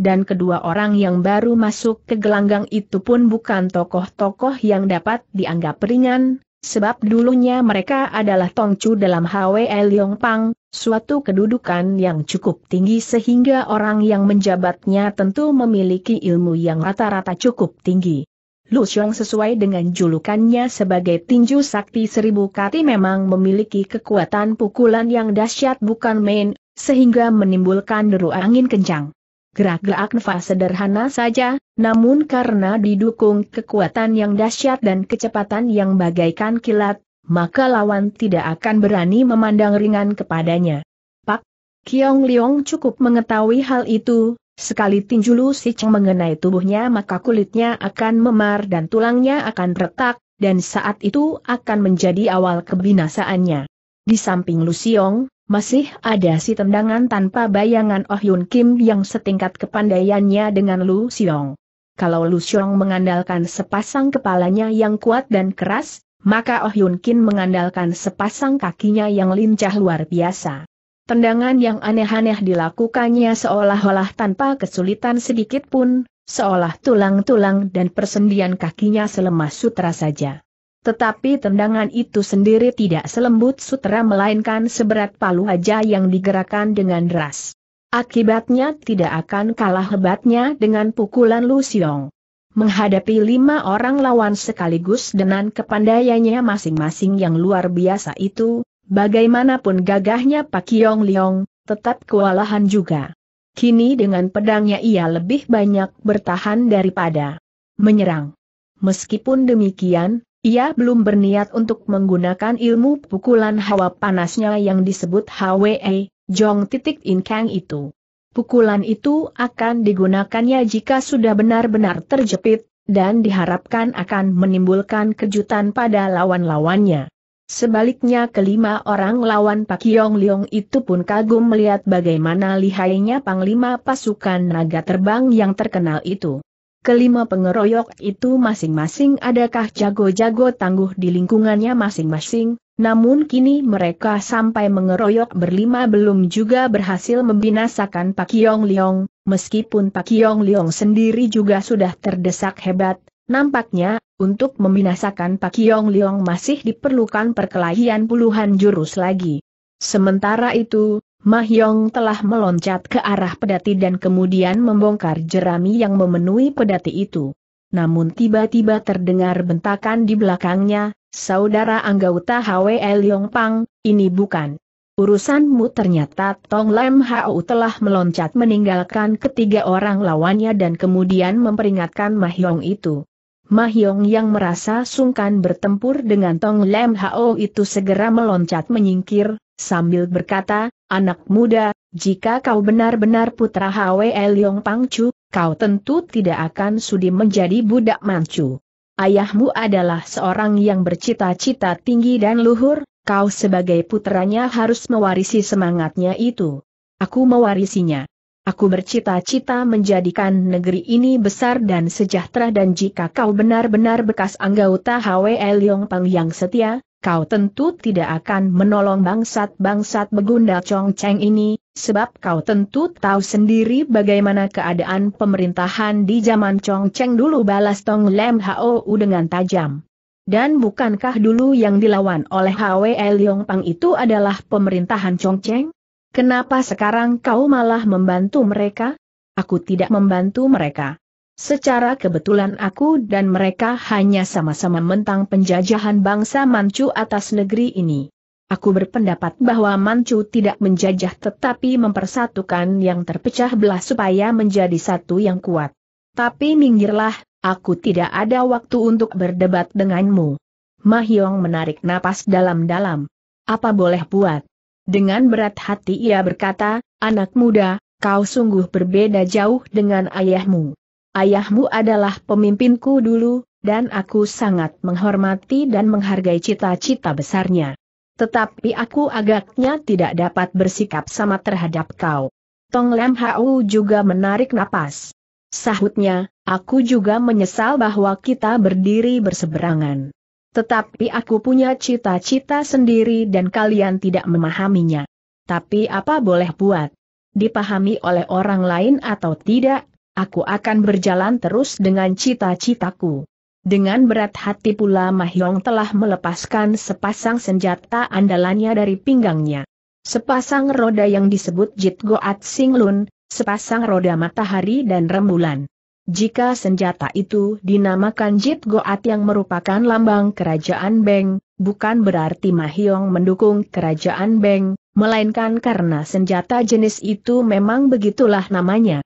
dan kedua orang yang baru masuk ke gelanggang itu pun bukan tokoh-tokoh yang dapat dianggap ringan, sebab dulunya mereka adalah Tongcu dalam HW Liong Pang, suatu kedudukan yang cukup tinggi sehingga orang yang menjabatnya tentu memiliki ilmu yang rata-rata cukup tinggi. Lu Xiong sesuai dengan julukannya sebagai tinju sakti seribu kati memang memiliki kekuatan pukulan yang dahsyat bukan main, sehingga menimbulkan deru angin kencang. Gerak-gerak nafas sederhana saja, namun karena didukung kekuatan yang dahsyat dan kecepatan yang bagaikan kilat, maka lawan tidak akan berani memandang ringan kepadanya. Pak Kiong Liong cukup mengetahui hal itu, sekali tinju Lu Cheng mengenai tubuhnya maka kulitnya akan memar dan tulangnya akan retak, dan saat itu akan menjadi awal kebinasaannya. Di samping Lu Siong, masih ada si tendangan tanpa bayangan Oh Yun Kim yang setingkat kepandaiannya dengan Lu Xiong. Kalau Lu Xiong mengandalkan sepasang kepalanya yang kuat dan keras, maka Oh Yun Kim mengandalkan sepasang kakinya yang lincah luar biasa. Tendangan yang aneh-aneh dilakukannya seolah-olah tanpa kesulitan sedikit pun, seolah tulang-tulang dan persendian kakinya selemah sutra saja. Tetapi tendangan itu sendiri tidak selembut sutra melainkan seberat palu aja yang digerakkan dengan deras. Akibatnya tidak akan kalah hebatnya dengan pukulan Lu Xiong. Menghadapi lima orang lawan sekaligus dengan kepandaiannya masing-masing yang luar biasa itu, bagaimanapun gagahnya Pak Yong Leong, tetap kewalahan juga. Kini dengan pedangnya ia lebih banyak bertahan daripada menyerang. Meskipun demikian, ia belum berniat untuk menggunakan ilmu pukulan hawa panasnya yang disebut HWE, Jong titik In Kang itu. Pukulan itu akan digunakannya jika sudah benar-benar terjepit, dan diharapkan akan menimbulkan kejutan pada lawan-lawannya. Sebaliknya kelima orang lawan Pak Yong Leong itu pun kagum melihat bagaimana lihainya Panglima Pasukan Naga Terbang yang terkenal itu kelima pengeroyok itu masing-masing adakah jago-jago tangguh di lingkungannya masing-masing, namun kini mereka sampai mengeroyok berlima belum juga berhasil membinasakan Pak Yong Leong, meskipun Pak Yong Leong sendiri juga sudah terdesak hebat, nampaknya, untuk membinasakan Pak Yong Leong masih diperlukan perkelahian puluhan jurus lagi. Sementara itu, Mahyong telah meloncat ke arah pedati dan kemudian membongkar jerami yang memenuhi pedati itu. Namun tiba-tiba terdengar bentakan di belakangnya, saudara anggota HWL Pang, ini bukan. Urusanmu ternyata Tong Lem Hau telah meloncat meninggalkan ketiga orang lawannya dan kemudian memperingatkan Mahyong itu. Mahyong yang merasa sungkan bertempur dengan Tong Lem Hau itu segera meloncat menyingkir, sambil berkata, Anak muda, jika kau benar-benar putra Hwe Leong Pangcu, kau tentu tidak akan sudi menjadi budak mancu. Ayahmu adalah seorang yang bercita-cita tinggi dan luhur, kau sebagai putranya harus mewarisi semangatnya itu. Aku mewarisinya. Aku bercita-cita menjadikan negeri ini besar dan sejahtera dan jika kau benar-benar bekas anggota Hwe Leong Pang yang setia, kau tentu tidak akan menolong bangsat-bangsat begundal Chong Cheng ini, sebab kau tentu tahu sendiri bagaimana keadaan pemerintahan di zaman Chong Cheng dulu balas Tong Lem Hou dengan tajam. Dan bukankah dulu yang dilawan oleh Hwe Leong Pang itu adalah pemerintahan Chong Cheng? Kenapa sekarang kau malah membantu mereka? Aku tidak membantu mereka. Secara kebetulan aku dan mereka hanya sama-sama mentang penjajahan bangsa Manchu atas negeri ini. Aku berpendapat bahwa Manchu tidak menjajah tetapi mempersatukan yang terpecah belah supaya menjadi satu yang kuat. Tapi minggirlah, aku tidak ada waktu untuk berdebat denganmu. Mahyong menarik napas dalam-dalam. Apa boleh buat? Dengan berat hati ia berkata, anak muda, kau sungguh berbeda jauh dengan ayahmu. Ayahmu adalah pemimpinku dulu, dan aku sangat menghormati dan menghargai cita-cita besarnya. Tetapi aku agaknya tidak dapat bersikap sama terhadap kau. Tong Lam Hau juga menarik napas. Sahutnya, aku juga menyesal bahwa kita berdiri berseberangan. Tetapi aku punya cita-cita sendiri dan kalian tidak memahaminya. Tapi apa boleh buat? Dipahami oleh orang lain atau tidak, Aku akan berjalan terus dengan cita-citaku. Dengan berat hati pula Mahyong telah melepaskan sepasang senjata andalannya dari pinggangnya. Sepasang roda yang disebut Jit Goat Sing Lun, sepasang roda matahari dan rembulan. Jika senjata itu dinamakan Jit Goat yang merupakan lambang kerajaan Beng, bukan berarti Mahyong mendukung kerajaan Beng, melainkan karena senjata jenis itu memang begitulah namanya.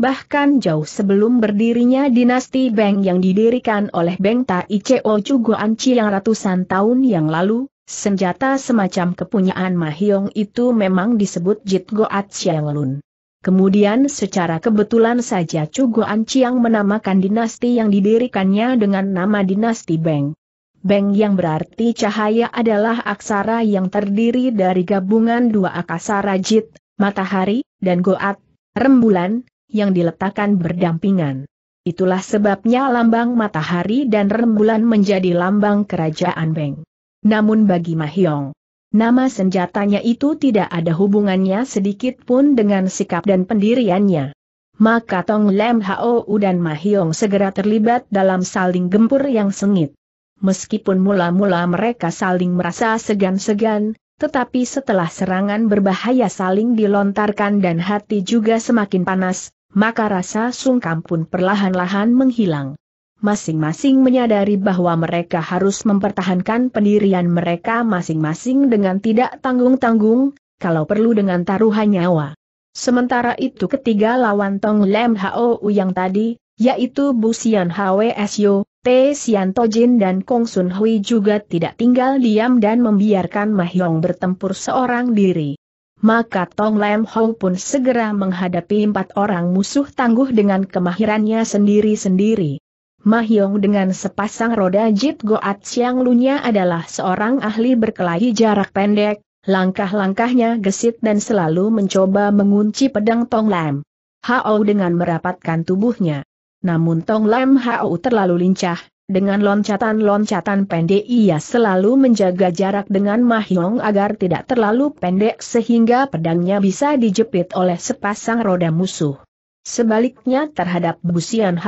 Bahkan jauh sebelum berdirinya dinasti Beng yang didirikan oleh Beng Tai Cheo Anci yang ratusan tahun yang lalu, senjata semacam kepunyaan Mahyong itu memang disebut Jit Goat Xianglun. Kemudian secara kebetulan saja Anci yang menamakan dinasti yang didirikannya dengan nama dinasti Beng. Beng yang berarti cahaya adalah aksara yang terdiri dari gabungan dua akasara jit, matahari, dan goat, rembulan, yang diletakkan berdampingan. Itulah sebabnya lambang matahari dan rembulan menjadi lambang kerajaan Beng. Namun bagi Mahyong, nama senjatanya itu tidak ada hubungannya sedikit pun dengan sikap dan pendiriannya. Maka Tong Lem Hou dan Mahyong segera terlibat dalam saling gempur yang sengit. Meskipun mula-mula mereka saling merasa segan-segan, tetapi setelah serangan berbahaya saling dilontarkan dan hati juga semakin panas, maka rasa sungkam pun perlahan-lahan menghilang. Masing-masing menyadari bahwa mereka harus mempertahankan pendirian mereka masing-masing dengan tidak tanggung-tanggung, kalau perlu dengan taruhan nyawa. Sementara itu ketiga lawan Tong Lem Hou yang tadi, yaitu Bu Sian Hwsyo, T. Sian Jin dan Kong Sun Hui juga tidak tinggal diam dan membiarkan Mahyong bertempur seorang diri maka Tong Lam Ho pun segera menghadapi empat orang musuh tangguh dengan kemahirannya sendiri-sendiri. Mahyong dengan sepasang roda Jit Goat Siang Lunya adalah seorang ahli berkelahi jarak pendek, langkah-langkahnya gesit dan selalu mencoba mengunci pedang Tong Lam. Hao dengan merapatkan tubuhnya. Namun Tong Lam Hao terlalu lincah, dengan loncatan-loncatan pendek ia selalu menjaga jarak dengan Mahyong agar tidak terlalu pendek sehingga pedangnya bisa dijepit oleh sepasang roda musuh. Sebaliknya terhadap Busian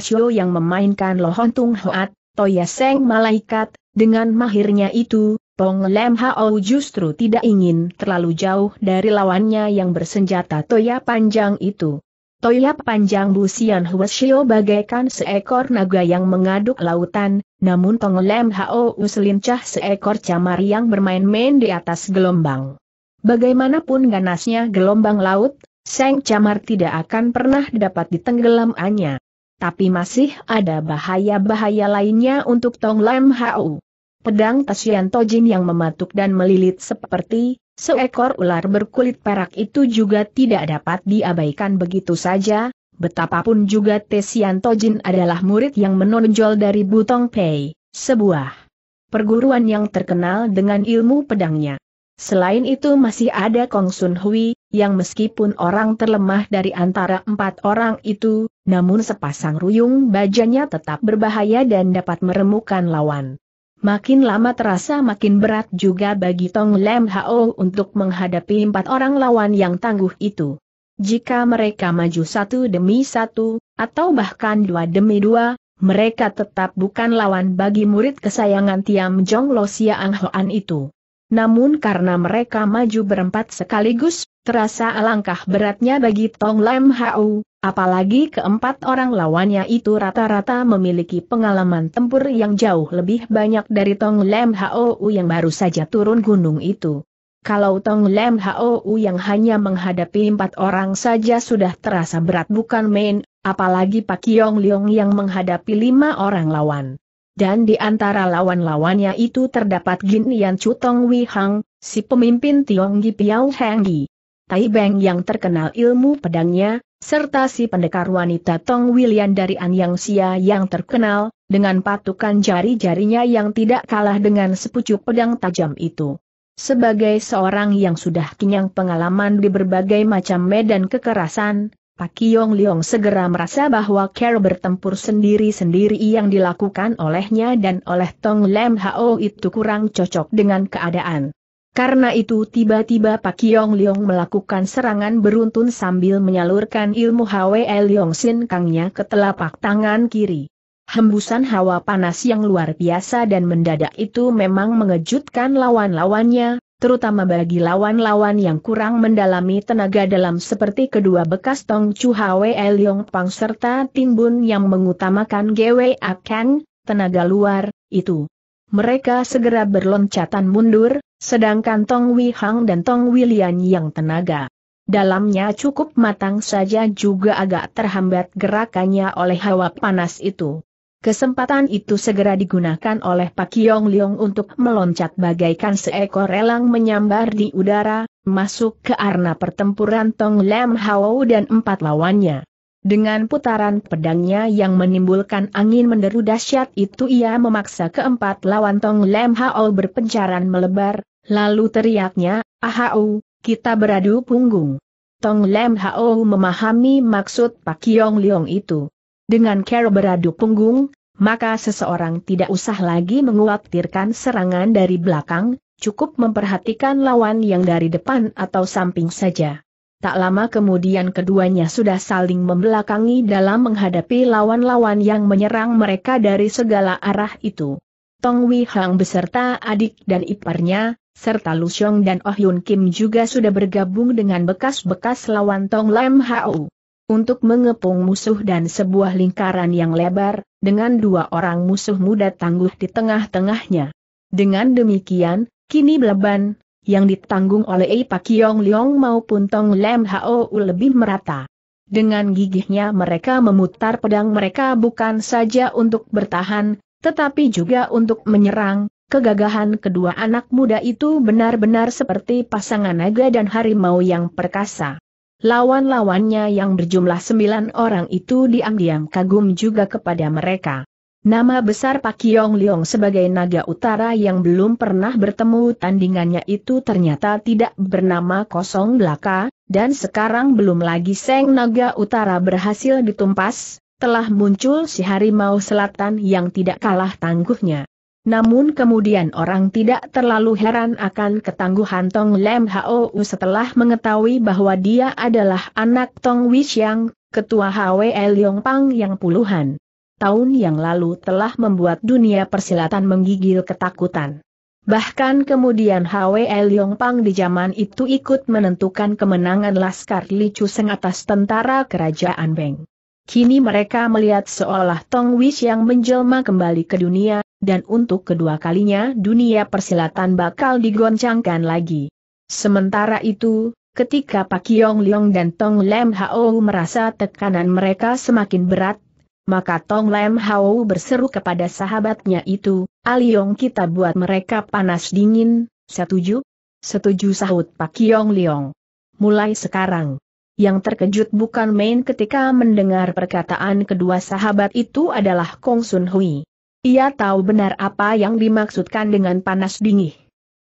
Sio yang memainkan Lohon Tung Hoat, Toya Seng Malaikat, dengan mahirnya itu, Pong Lem Hao justru tidak ingin terlalu jauh dari lawannya yang bersenjata Toya panjang itu. Toilet panjang Bu Sian Huashio bagaikan seekor naga yang mengaduk lautan, namun Tong Lem Hao Uslincah seekor camar yang bermain-main di atas gelombang. Bagaimanapun ganasnya gelombang laut, Seng Camar tidak akan pernah dapat ditenggelamkannya. Tapi masih ada bahaya-bahaya lainnya untuk Tong Lem Hao. Pedang Tasian Tojin yang mematuk dan melilit seperti Seekor ular berkulit perak itu juga tidak dapat diabaikan begitu saja, betapapun juga Tesian Tojin adalah murid yang menonjol dari Butong Pei, sebuah perguruan yang terkenal dengan ilmu pedangnya. Selain itu masih ada Kong Sun Hui, yang meskipun orang terlemah dari antara empat orang itu, namun sepasang ruyung bajanya tetap berbahaya dan dapat meremukan lawan makin lama terasa makin berat juga bagi Tong Lem Hao untuk menghadapi empat orang lawan yang tangguh itu. Jika mereka maju satu demi satu, atau bahkan dua demi dua, mereka tetap bukan lawan bagi murid kesayangan Tiam Jong Lo Siang Hoan itu. Namun karena mereka maju berempat sekaligus, terasa alangkah beratnya bagi Tong Lam Hao. Apalagi keempat orang lawannya itu rata-rata memiliki pengalaman tempur yang jauh lebih banyak dari Tong Lem U yang baru saja turun gunung itu. Kalau Tong Lem U yang hanya menghadapi empat orang saja sudah terasa berat bukan main, apalagi Pak Yong Leong yang menghadapi lima orang lawan. Dan di antara lawan-lawannya itu terdapat Gin Yan Chu Tong Wei Hang, si pemimpin Tiong Gi Piao Hang Gi. Tai Beng yang terkenal ilmu pedangnya, serta si pendekar wanita Tong William dari Anyang Sia yang terkenal, dengan patukan jari-jarinya yang tidak kalah dengan sepucuk pedang tajam itu. Sebagai seorang yang sudah kenyang pengalaman di berbagai macam medan kekerasan, Pak Yong Leong segera merasa bahwa care bertempur sendiri-sendiri yang dilakukan olehnya dan oleh Tong Lem Hao itu kurang cocok dengan keadaan. Karena itu tiba-tiba Pak Yong Leong melakukan serangan beruntun sambil menyalurkan ilmu Hwe Leong Sin Kangnya ke telapak tangan kiri. Hembusan hawa panas yang luar biasa dan mendadak itu memang mengejutkan lawan-lawannya, terutama bagi lawan-lawan yang kurang mendalami tenaga dalam seperti kedua bekas Tong Chu Hwe Leong Pang serta Tin Bun yang mengutamakan Gwe Akang, tenaga luar, itu. Mereka segera berloncatan mundur, Sedangkan Tong Wei Hang dan Tong Wilian yang tenaga dalamnya cukup matang saja juga agak terhambat gerakannya oleh hawa panas itu. Kesempatan itu segera digunakan oleh Pak Yong Leong untuk meloncat bagaikan seekor elang menyambar di udara, masuk ke arena pertempuran Tong Lam Hao dan empat lawannya. Dengan putaran pedangnya yang menimbulkan angin menderu dahsyat itu ia memaksa keempat lawan Tong Lem Hao berpencaran melebar, lalu teriaknya, Ahau, kita beradu punggung. Tong Lem Hao memahami maksud Pak Yong Leong itu. Dengan care beradu punggung, maka seseorang tidak usah lagi menguatirkan serangan dari belakang, cukup memperhatikan lawan yang dari depan atau samping saja tak lama kemudian keduanya sudah saling membelakangi dalam menghadapi lawan-lawan yang menyerang mereka dari segala arah itu. Tong Wei Hang beserta adik dan iparnya, serta Lu Xiong dan Oh Yun Kim juga sudah bergabung dengan bekas-bekas lawan Tong Lam Hao. Untuk mengepung musuh dan sebuah lingkaran yang lebar, dengan dua orang musuh muda tangguh di tengah-tengahnya. Dengan demikian, kini Beleban, yang ditanggung oleh Eipa Kiong Leong maupun Tong Lem Hau lebih merata. Dengan gigihnya mereka memutar pedang mereka bukan saja untuk bertahan, tetapi juga untuk menyerang, kegagahan kedua anak muda itu benar-benar seperti pasangan naga dan harimau yang perkasa. Lawan-lawannya yang berjumlah sembilan orang itu diam-diam kagum juga kepada mereka. Nama besar Pak Yong Leong sebagai naga utara yang belum pernah bertemu tandingannya itu ternyata tidak bernama kosong belaka, dan sekarang belum lagi Seng Naga Utara berhasil ditumpas, telah muncul si harimau selatan yang tidak kalah tangguhnya. Namun kemudian orang tidak terlalu heran akan ketangguhan Tong Lem Hou setelah mengetahui bahwa dia adalah anak Tong yang ketua HW Leong Pang yang puluhan tahun yang lalu telah membuat dunia persilatan menggigil ketakutan. Bahkan kemudian Leong Pang di zaman itu ikut menentukan kemenangan Laskar Li Chuseng atas tentara kerajaan Beng. Kini mereka melihat seolah Tong Wish yang menjelma kembali ke dunia, dan untuk kedua kalinya dunia persilatan bakal digoncangkan lagi. Sementara itu, ketika Pak Yong Leong dan Tong Lem Hao merasa tekanan mereka semakin berat, maka Tong Lem Hao berseru kepada sahabatnya itu, Aliong kita buat mereka panas dingin, setuju? Setuju sahut Pak Kiong Liong. Mulai sekarang. Yang terkejut bukan main ketika mendengar perkataan kedua sahabat itu adalah Kong Sun Hui. Ia tahu benar apa yang dimaksudkan dengan panas dingin.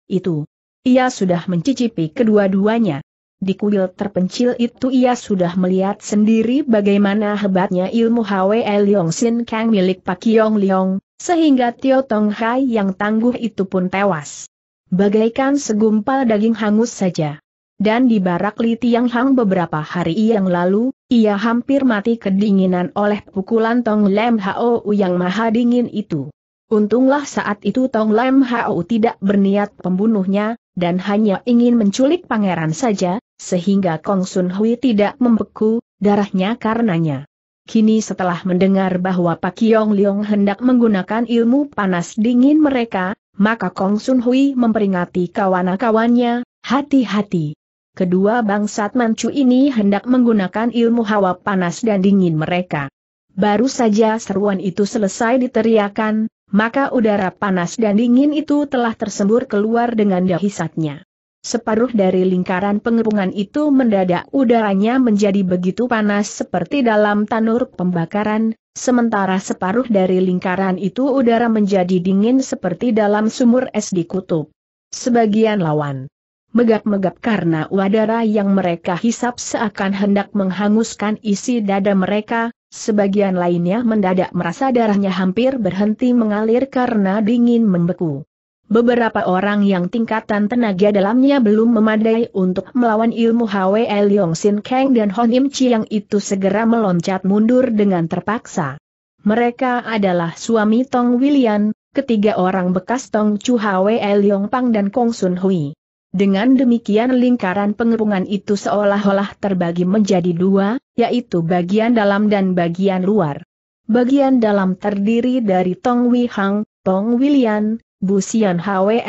Itu. Ia sudah mencicipi kedua-duanya. Di kuil terpencil itu ia sudah melihat sendiri bagaimana hebatnya ilmu Hwe Leong Sin Kang milik Pak Yong Leong, sehingga Tio Tong Hai yang tangguh itu pun tewas. Bagaikan segumpal daging hangus saja. Dan di barak Li Tiang Hang beberapa hari yang lalu, ia hampir mati kedinginan oleh pukulan Tong Lem Hao yang maha dingin itu. Untunglah saat itu Tong Lem Hao tidak berniat pembunuhnya, dan hanya ingin menculik pangeran saja, sehingga Kong Sun Hui tidak membeku, darahnya karenanya. Kini setelah mendengar bahwa Pak Yong Leong hendak menggunakan ilmu panas dingin mereka, maka Kong Sun Hui memperingati kawan-kawannya, hati-hati. Kedua bangsat Manchu ini hendak menggunakan ilmu hawa panas dan dingin mereka. Baru saja seruan itu selesai diteriakan, maka udara panas dan dingin itu telah tersembur keluar dengan dahisatnya. Separuh dari lingkaran pengepungan itu mendadak udaranya menjadi begitu panas seperti dalam tanur pembakaran, sementara separuh dari lingkaran itu udara menjadi dingin seperti dalam sumur es di kutub. Sebagian lawan megap-megap karena udara yang mereka hisap seakan hendak menghanguskan isi dada mereka, sebagian lainnya mendadak merasa darahnya hampir berhenti mengalir karena dingin membeku. Beberapa orang yang tingkatan tenaga dalamnya belum memadai untuk melawan ilmu Hwe Leong Sin Kang dan Hon Im Chi yang itu segera meloncat mundur dengan terpaksa. Mereka adalah suami Tong William, ketiga orang bekas Tong Chu Hwe Leong Pang dan Kong Sun Hui. Dengan demikian lingkaran pengepungan itu seolah-olah terbagi menjadi dua, yaitu bagian dalam dan bagian luar. Bagian dalam terdiri dari Tong Hang, Tong William, Bu Xian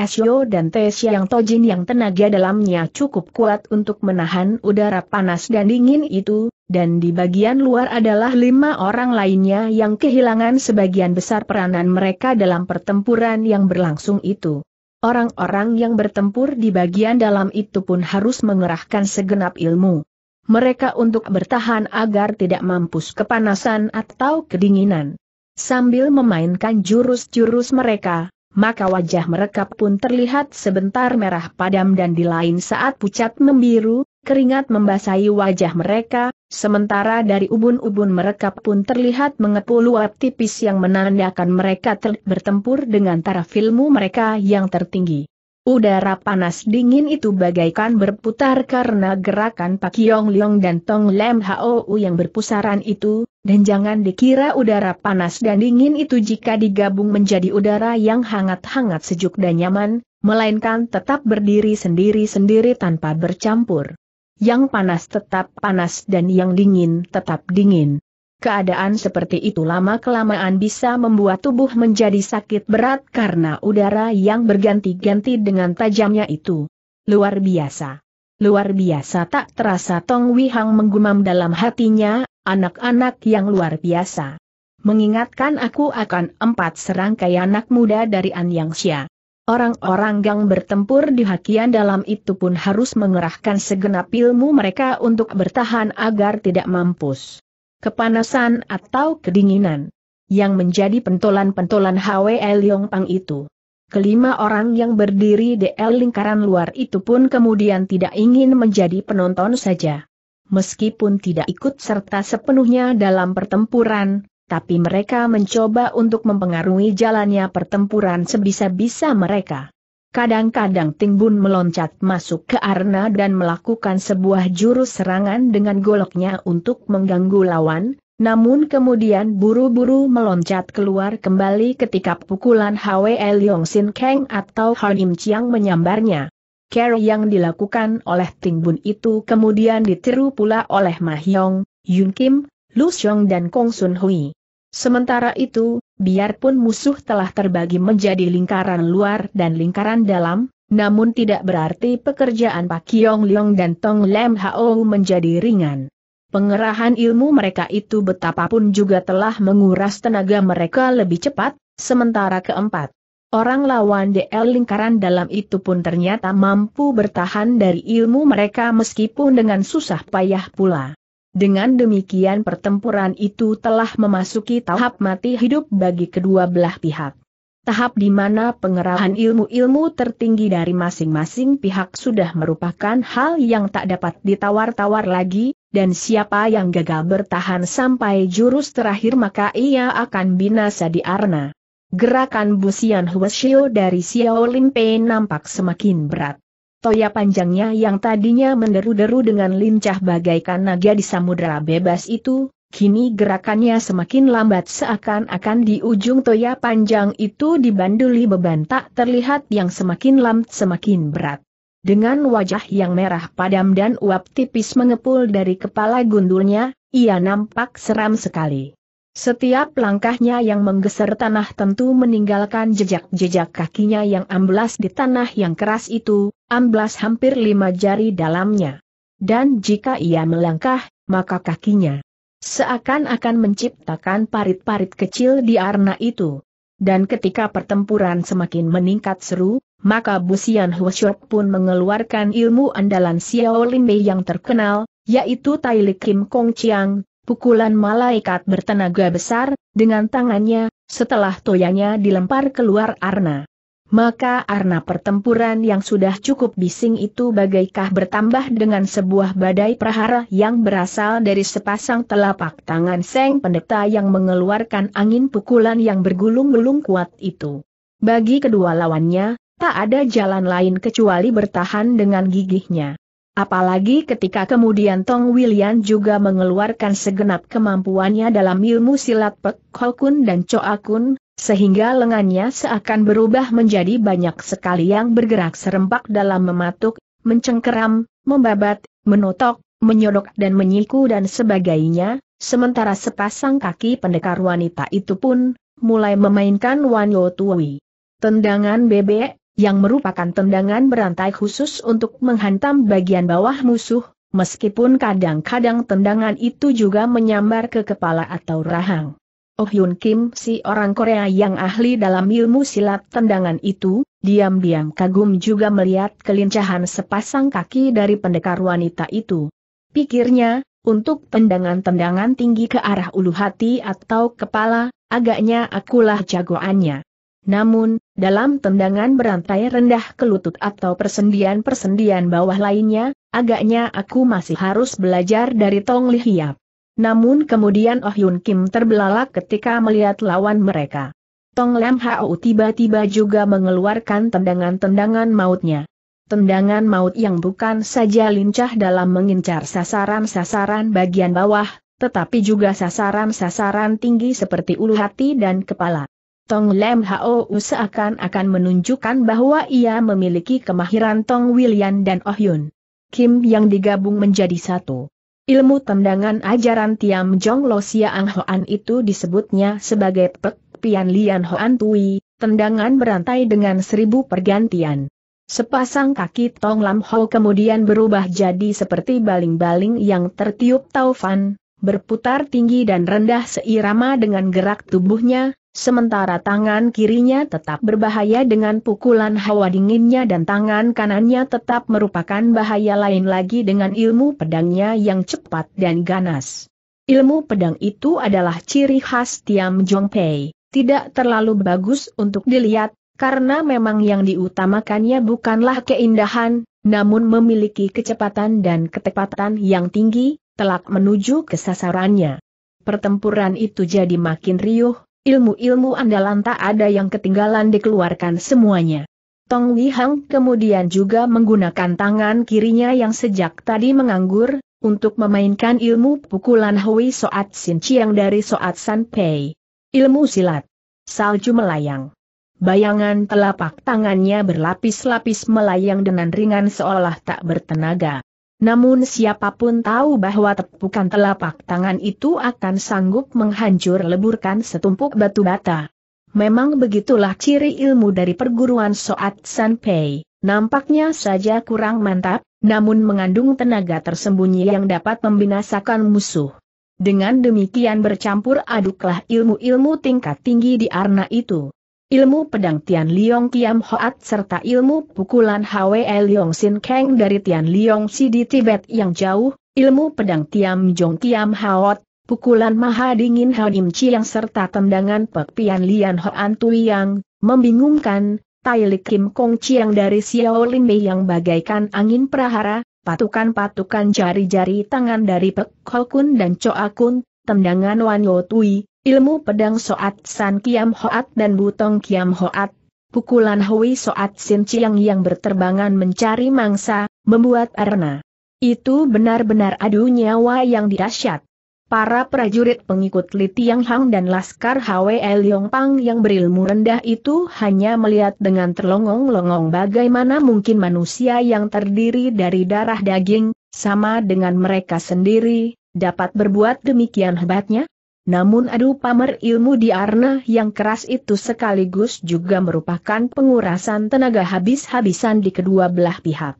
Sio dan Te Siang Tojin yang tenaga dalamnya cukup kuat untuk menahan udara panas dan dingin itu, dan di bagian luar adalah lima orang lainnya yang kehilangan sebagian besar peranan mereka dalam pertempuran yang berlangsung itu. Orang-orang yang bertempur di bagian dalam itu pun harus mengerahkan segenap ilmu. Mereka untuk bertahan agar tidak mampus kepanasan atau kedinginan. Sambil memainkan jurus-jurus mereka, maka wajah mereka pun terlihat sebentar merah padam dan di lain saat pucat membiru, keringat membasahi wajah mereka, sementara dari ubun-ubun mereka pun terlihat mengepul luap tipis yang menandakan mereka bertempur dengan taraf ilmu mereka yang tertinggi. Udara panas dingin itu bagaikan berputar karena gerakan Pak Yong Leong dan Tong Lem Hou yang berpusaran itu, dan jangan dikira udara panas dan dingin itu jika digabung menjadi udara yang hangat-hangat sejuk dan nyaman, melainkan tetap berdiri sendiri-sendiri tanpa bercampur. Yang panas tetap panas dan yang dingin tetap dingin. Keadaan seperti itu lama-kelamaan bisa membuat tubuh menjadi sakit berat karena udara yang berganti-ganti dengan tajamnya itu. Luar biasa. Luar biasa tak terasa Tong Wihang menggumam dalam hatinya, anak-anak yang luar biasa. Mengingatkan aku akan empat serangkai anak muda dari An Yang Xia. Orang-orang gang bertempur di Hakian dalam itu pun harus mengerahkan segenap ilmu mereka untuk bertahan agar tidak mampus kepanasan atau kedinginan. Yang menjadi pentolan-pentolan Yong Pang itu. Kelima orang yang berdiri di L lingkaran luar itu pun kemudian tidak ingin menjadi penonton saja. Meskipun tidak ikut serta sepenuhnya dalam pertempuran, tapi mereka mencoba untuk mempengaruhi jalannya pertempuran sebisa-bisa mereka. Kadang-kadang Timbun meloncat masuk ke arena dan melakukan sebuah jurus serangan dengan goloknya untuk mengganggu lawan, namun kemudian buru-buru meloncat keluar kembali ketika pukulan Hwe Leong Sin Kang atau Han Im Chiang menyambarnya. Care yang dilakukan oleh Timbun itu kemudian ditiru pula oleh Mahyong, Yong, Yun Kim, Lu Xiong dan Kong Sun Hui. Sementara itu, Biarpun musuh telah terbagi menjadi lingkaran luar dan lingkaran dalam, namun tidak berarti pekerjaan Pak Kiong Leong dan Tong Lem Hao menjadi ringan. Pengerahan ilmu mereka itu betapapun juga telah menguras tenaga mereka lebih cepat, sementara keempat. Orang lawan DL lingkaran dalam itu pun ternyata mampu bertahan dari ilmu mereka meskipun dengan susah payah pula. Dengan demikian pertempuran itu telah memasuki tahap mati hidup bagi kedua belah pihak. Tahap di mana pengerahan ilmu-ilmu tertinggi dari masing-masing pihak sudah merupakan hal yang tak dapat ditawar-tawar lagi, dan siapa yang gagal bertahan sampai jurus terakhir maka ia akan binasa di arena. Gerakan busian Huashio dari Xiaolin Pei nampak semakin berat. Toya panjangnya yang tadinya menderu-deru dengan lincah bagaikan naga di samudera bebas itu, kini gerakannya semakin lambat seakan-akan di ujung toya panjang itu dibanduli beban tak terlihat yang semakin lambat semakin berat. Dengan wajah yang merah padam dan uap tipis mengepul dari kepala gundulnya, ia nampak seram sekali. Setiap langkahnya yang menggeser tanah tentu meninggalkan jejak-jejak kakinya yang amblas di tanah yang keras itu, amblas hampir lima jari dalamnya. Dan jika ia melangkah, maka kakinya seakan-akan menciptakan parit-parit kecil di arna itu. Dan ketika pertempuran semakin meningkat seru, maka Busian Huoshok pun mengeluarkan ilmu andalan Xiao Limbe yang terkenal, yaitu Tai Li Kim Kong Chiang, pukulan malaikat bertenaga besar, dengan tangannya, setelah toyanya dilempar keluar Arna. Maka Arna pertempuran yang sudah cukup bising itu bagaikah bertambah dengan sebuah badai prahara yang berasal dari sepasang telapak tangan Seng Pendeta yang mengeluarkan angin pukulan yang bergulung-gulung kuat itu. Bagi kedua lawannya, tak ada jalan lain kecuali bertahan dengan gigihnya. Apalagi ketika kemudian Tong William juga mengeluarkan segenap kemampuannya dalam ilmu silat Pek kalkun dan Choa Kun, sehingga lengannya seakan berubah menjadi banyak sekali yang bergerak serempak dalam mematuk, mencengkeram, membabat, menotok, menyodok dan menyiku dan sebagainya, sementara sepasang kaki pendekar wanita itu pun, mulai memainkan Wan yotui, Tendangan bebek, yang merupakan tendangan berantai khusus untuk menghantam bagian bawah musuh, meskipun kadang-kadang tendangan itu juga menyambar ke kepala atau rahang. Oh Yun Kim si orang Korea yang ahli dalam ilmu silat tendangan itu, diam-diam kagum juga melihat kelincahan sepasang kaki dari pendekar wanita itu. Pikirnya, untuk tendangan-tendangan tinggi ke arah ulu hati atau kepala, agaknya akulah jagoannya. Namun, dalam tendangan berantai rendah ke lutut atau persendian-persendian bawah lainnya, agaknya aku masih harus belajar dari Tong Li Hiap. Namun kemudian Oh Yun Kim terbelalak ketika melihat lawan mereka. Tong Lam Hao tiba-tiba juga mengeluarkan tendangan-tendangan mautnya. Tendangan maut yang bukan saja lincah dalam mengincar sasaran-sasaran bagian bawah, tetapi juga sasaran-sasaran tinggi seperti ulu hati dan kepala. Tong Lem Hao seakan-akan menunjukkan bahwa ia memiliki kemahiran Tong William dan Oh Yun. Kim yang digabung menjadi satu. Ilmu tendangan ajaran Tiam Jong Lo Siang Hoan itu disebutnya sebagai Pek Pian Lian Hoan Tui, tendangan berantai dengan seribu pergantian. Sepasang kaki Tong Lam Ho kemudian berubah jadi seperti baling-baling yang tertiup taufan, berputar tinggi dan rendah seirama dengan gerak tubuhnya, Sementara tangan kirinya tetap berbahaya dengan pukulan hawa dinginnya dan tangan kanannya tetap merupakan bahaya lain lagi dengan ilmu pedangnya yang cepat dan ganas. Ilmu pedang itu adalah ciri khas Tiam Jongpei, tidak terlalu bagus untuk dilihat, karena memang yang diutamakannya bukanlah keindahan, namun memiliki kecepatan dan ketepatan yang tinggi, telak menuju kesasarannya. Pertempuran itu jadi makin riuh, Ilmu-ilmu andalan tak ada yang ketinggalan dikeluarkan semuanya. Tong Wihang kemudian juga menggunakan tangan kirinya yang sejak tadi menganggur, untuk memainkan ilmu pukulan Hui Soat Sin Chiang dari Soat San Pei. Ilmu silat. Salju melayang. Bayangan telapak tangannya berlapis-lapis melayang dengan ringan seolah tak bertenaga. Namun siapapun tahu bahwa tepukan telapak tangan itu akan sanggup menghancur leburkan setumpuk batu bata. Memang begitulah ciri ilmu dari perguruan Soat Sanpei, nampaknya saja kurang mantap, namun mengandung tenaga tersembunyi yang dapat membinasakan musuh. Dengan demikian bercampur aduklah ilmu-ilmu tingkat tinggi di arna itu. Ilmu pedang Tian Liong Kiam Hoat serta ilmu pukulan Hwe Liong Sin Kang dari Tian Liong Si di Tibet yang jauh, ilmu pedang Tiam Jong Kiam Hoat, pukulan maha dingin Hanim Chiang serta tendangan Pek Pian Lian Hoan Tui yang membingungkan, Tai Li Kim Kong Chiang dari Xiao Lin Mei yang bagaikan angin prahara, patukan-patukan jari-jari tangan dari Pek Ho Kun dan Choa Akun, tendangan Wan Yo Tui, Ilmu pedang Soat San Kiam Hoat dan Butong Kiam Hoat, pukulan Hui Soat Sin Chiang yang berterbangan mencari mangsa, membuat arena. Itu benar-benar adu nyawa yang dirasyat. Para prajurit pengikut Li Tiang Hang dan Laskar Hwe Liong Pang yang berilmu rendah itu hanya melihat dengan terlongong-longong bagaimana mungkin manusia yang terdiri dari darah daging, sama dengan mereka sendiri, dapat berbuat demikian hebatnya? Namun adu pamer ilmu di Arna yang keras itu sekaligus juga merupakan pengurasan tenaga habis-habisan di kedua belah pihak.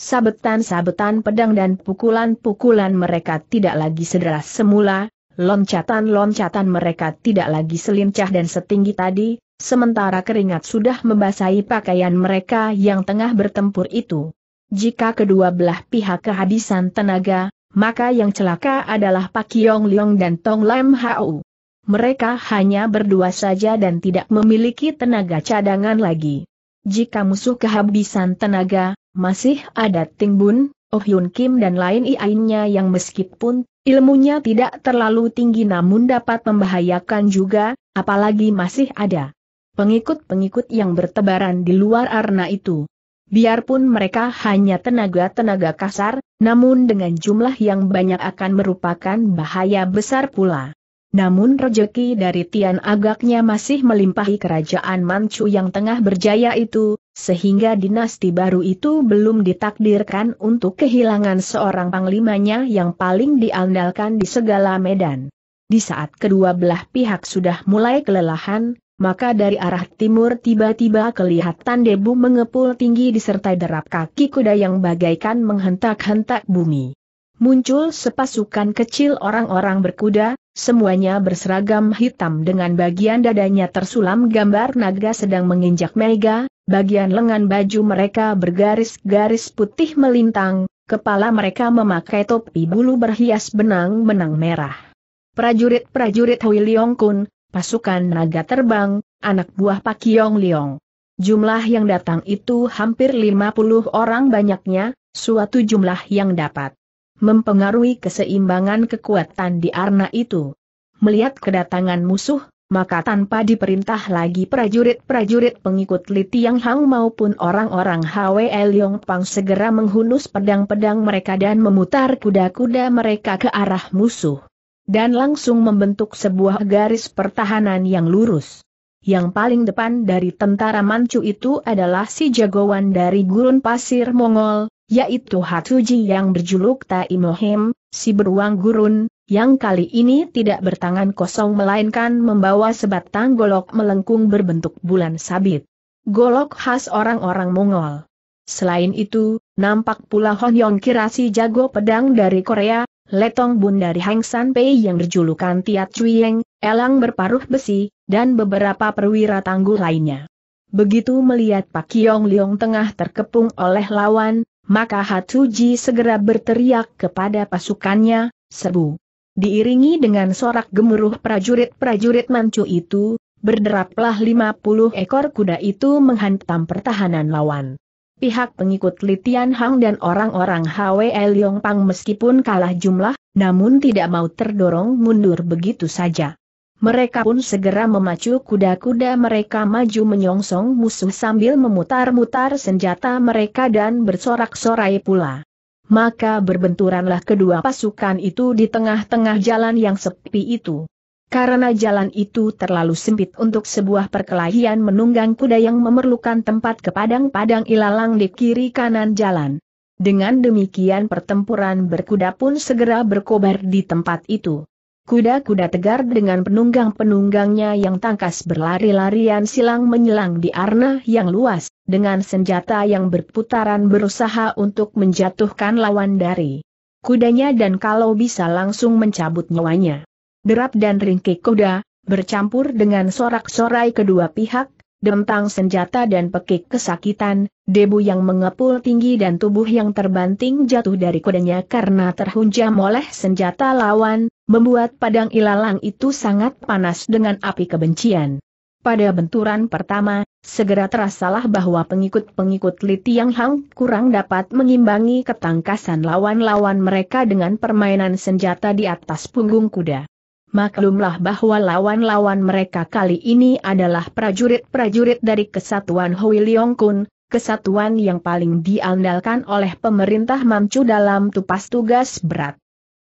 Sabetan-sabetan pedang dan pukulan-pukulan mereka tidak lagi sederas semula, loncatan-loncatan mereka tidak lagi selincah dan setinggi tadi, sementara keringat sudah membasahi pakaian mereka yang tengah bertempur itu. Jika kedua belah pihak kehabisan tenaga, maka yang celaka adalah Pak Yong Leong dan Tong Lam Hau. Mereka hanya berdua saja dan tidak memiliki tenaga cadangan lagi. Jika musuh kehabisan tenaga, masih ada Ting Bun, Oh Yun Kim dan lain lainnya yang meskipun ilmunya tidak terlalu tinggi namun dapat membahayakan juga, apalagi masih ada pengikut-pengikut yang bertebaran di luar arna itu. Biarpun mereka hanya tenaga-tenaga kasar, namun dengan jumlah yang banyak akan merupakan bahaya besar pula. Namun rejeki dari Tian agaknya masih melimpahi kerajaan Manchu yang tengah berjaya itu, sehingga dinasti baru itu belum ditakdirkan untuk kehilangan seorang panglimanya yang paling diandalkan di segala medan. Di saat kedua belah pihak sudah mulai kelelahan, maka dari arah timur tiba-tiba kelihatan debu mengepul tinggi disertai derap kaki kuda yang bagaikan menghentak-hentak bumi. Muncul sepasukan kecil orang-orang berkuda, semuanya berseragam hitam dengan bagian dadanya tersulam gambar naga sedang menginjak mega, bagian lengan baju mereka bergaris-garis putih melintang, kepala mereka memakai topi bulu berhias benang-benang merah. Prajurit-prajurit Hui Leong Kun, pasukan naga terbang, anak buah Pak Yong Liong. Jumlah yang datang itu hampir 50 orang banyaknya, suatu jumlah yang dapat mempengaruhi keseimbangan kekuatan di arna itu. Melihat kedatangan musuh, maka tanpa diperintah lagi prajurit-prajurit pengikut Li Tiang Hang maupun orang-orang Hwe Liong Pang segera menghunus pedang-pedang mereka dan memutar kuda-kuda mereka ke arah musuh dan langsung membentuk sebuah garis pertahanan yang lurus. Yang paling depan dari tentara Manchu itu adalah si jagoan dari gurun pasir Mongol, yaitu Hatuji yang berjuluk Taimohim, si beruang gurun, yang kali ini tidak bertangan kosong melainkan membawa sebatang golok melengkung berbentuk bulan sabit. Golok khas orang-orang Mongol. Selain itu, nampak pula Hon Yong Kirasi jago pedang dari Korea, Letong Bun dari Hang San Pei yang berjulukan Tiat Chuyeng, Elang Berparuh Besi, dan beberapa perwira tangguh lainnya. Begitu melihat Pak Yong Leong tengah terkepung oleh lawan, maka Hatuji segera berteriak kepada pasukannya, serbu. Diiringi dengan sorak gemuruh prajurit-prajurit mancu itu, berderaplah 50 ekor kuda itu menghantam pertahanan lawan. Pihak pengikut Litian Hang dan orang-orang Hwe Liong Pang meskipun kalah jumlah, namun tidak mau terdorong mundur begitu saja. Mereka pun segera memacu kuda-kuda mereka maju menyongsong musuh sambil memutar-mutar senjata mereka dan bersorak-sorai pula. Maka berbenturanlah kedua pasukan itu di tengah-tengah jalan yang sepi itu. Karena jalan itu terlalu sempit untuk sebuah perkelahian menunggang kuda yang memerlukan tempat ke padang-padang ilalang di kiri kanan jalan. Dengan demikian pertempuran berkuda pun segera berkobar di tempat itu. Kuda-kuda tegar dengan penunggang-penunggangnya yang tangkas berlari-larian silang menyelang di arna yang luas, dengan senjata yang berputaran berusaha untuk menjatuhkan lawan dari kudanya dan kalau bisa langsung mencabut nyawanya derap dan ringkik kuda, bercampur dengan sorak-sorai kedua pihak, dentang senjata dan pekik kesakitan, debu yang mengepul tinggi dan tubuh yang terbanting jatuh dari kudanya karena terhunjam oleh senjata lawan, membuat padang ilalang itu sangat panas dengan api kebencian. Pada benturan pertama, segera terasalah bahwa pengikut-pengikut Liti yang Hang kurang dapat mengimbangi ketangkasan lawan-lawan mereka dengan permainan senjata di atas punggung kuda. Maklumlah bahwa lawan-lawan mereka kali ini adalah prajurit-prajurit dari kesatuan Hui Leong Kun, kesatuan yang paling diandalkan oleh pemerintah Mamcu dalam tupas tugas berat.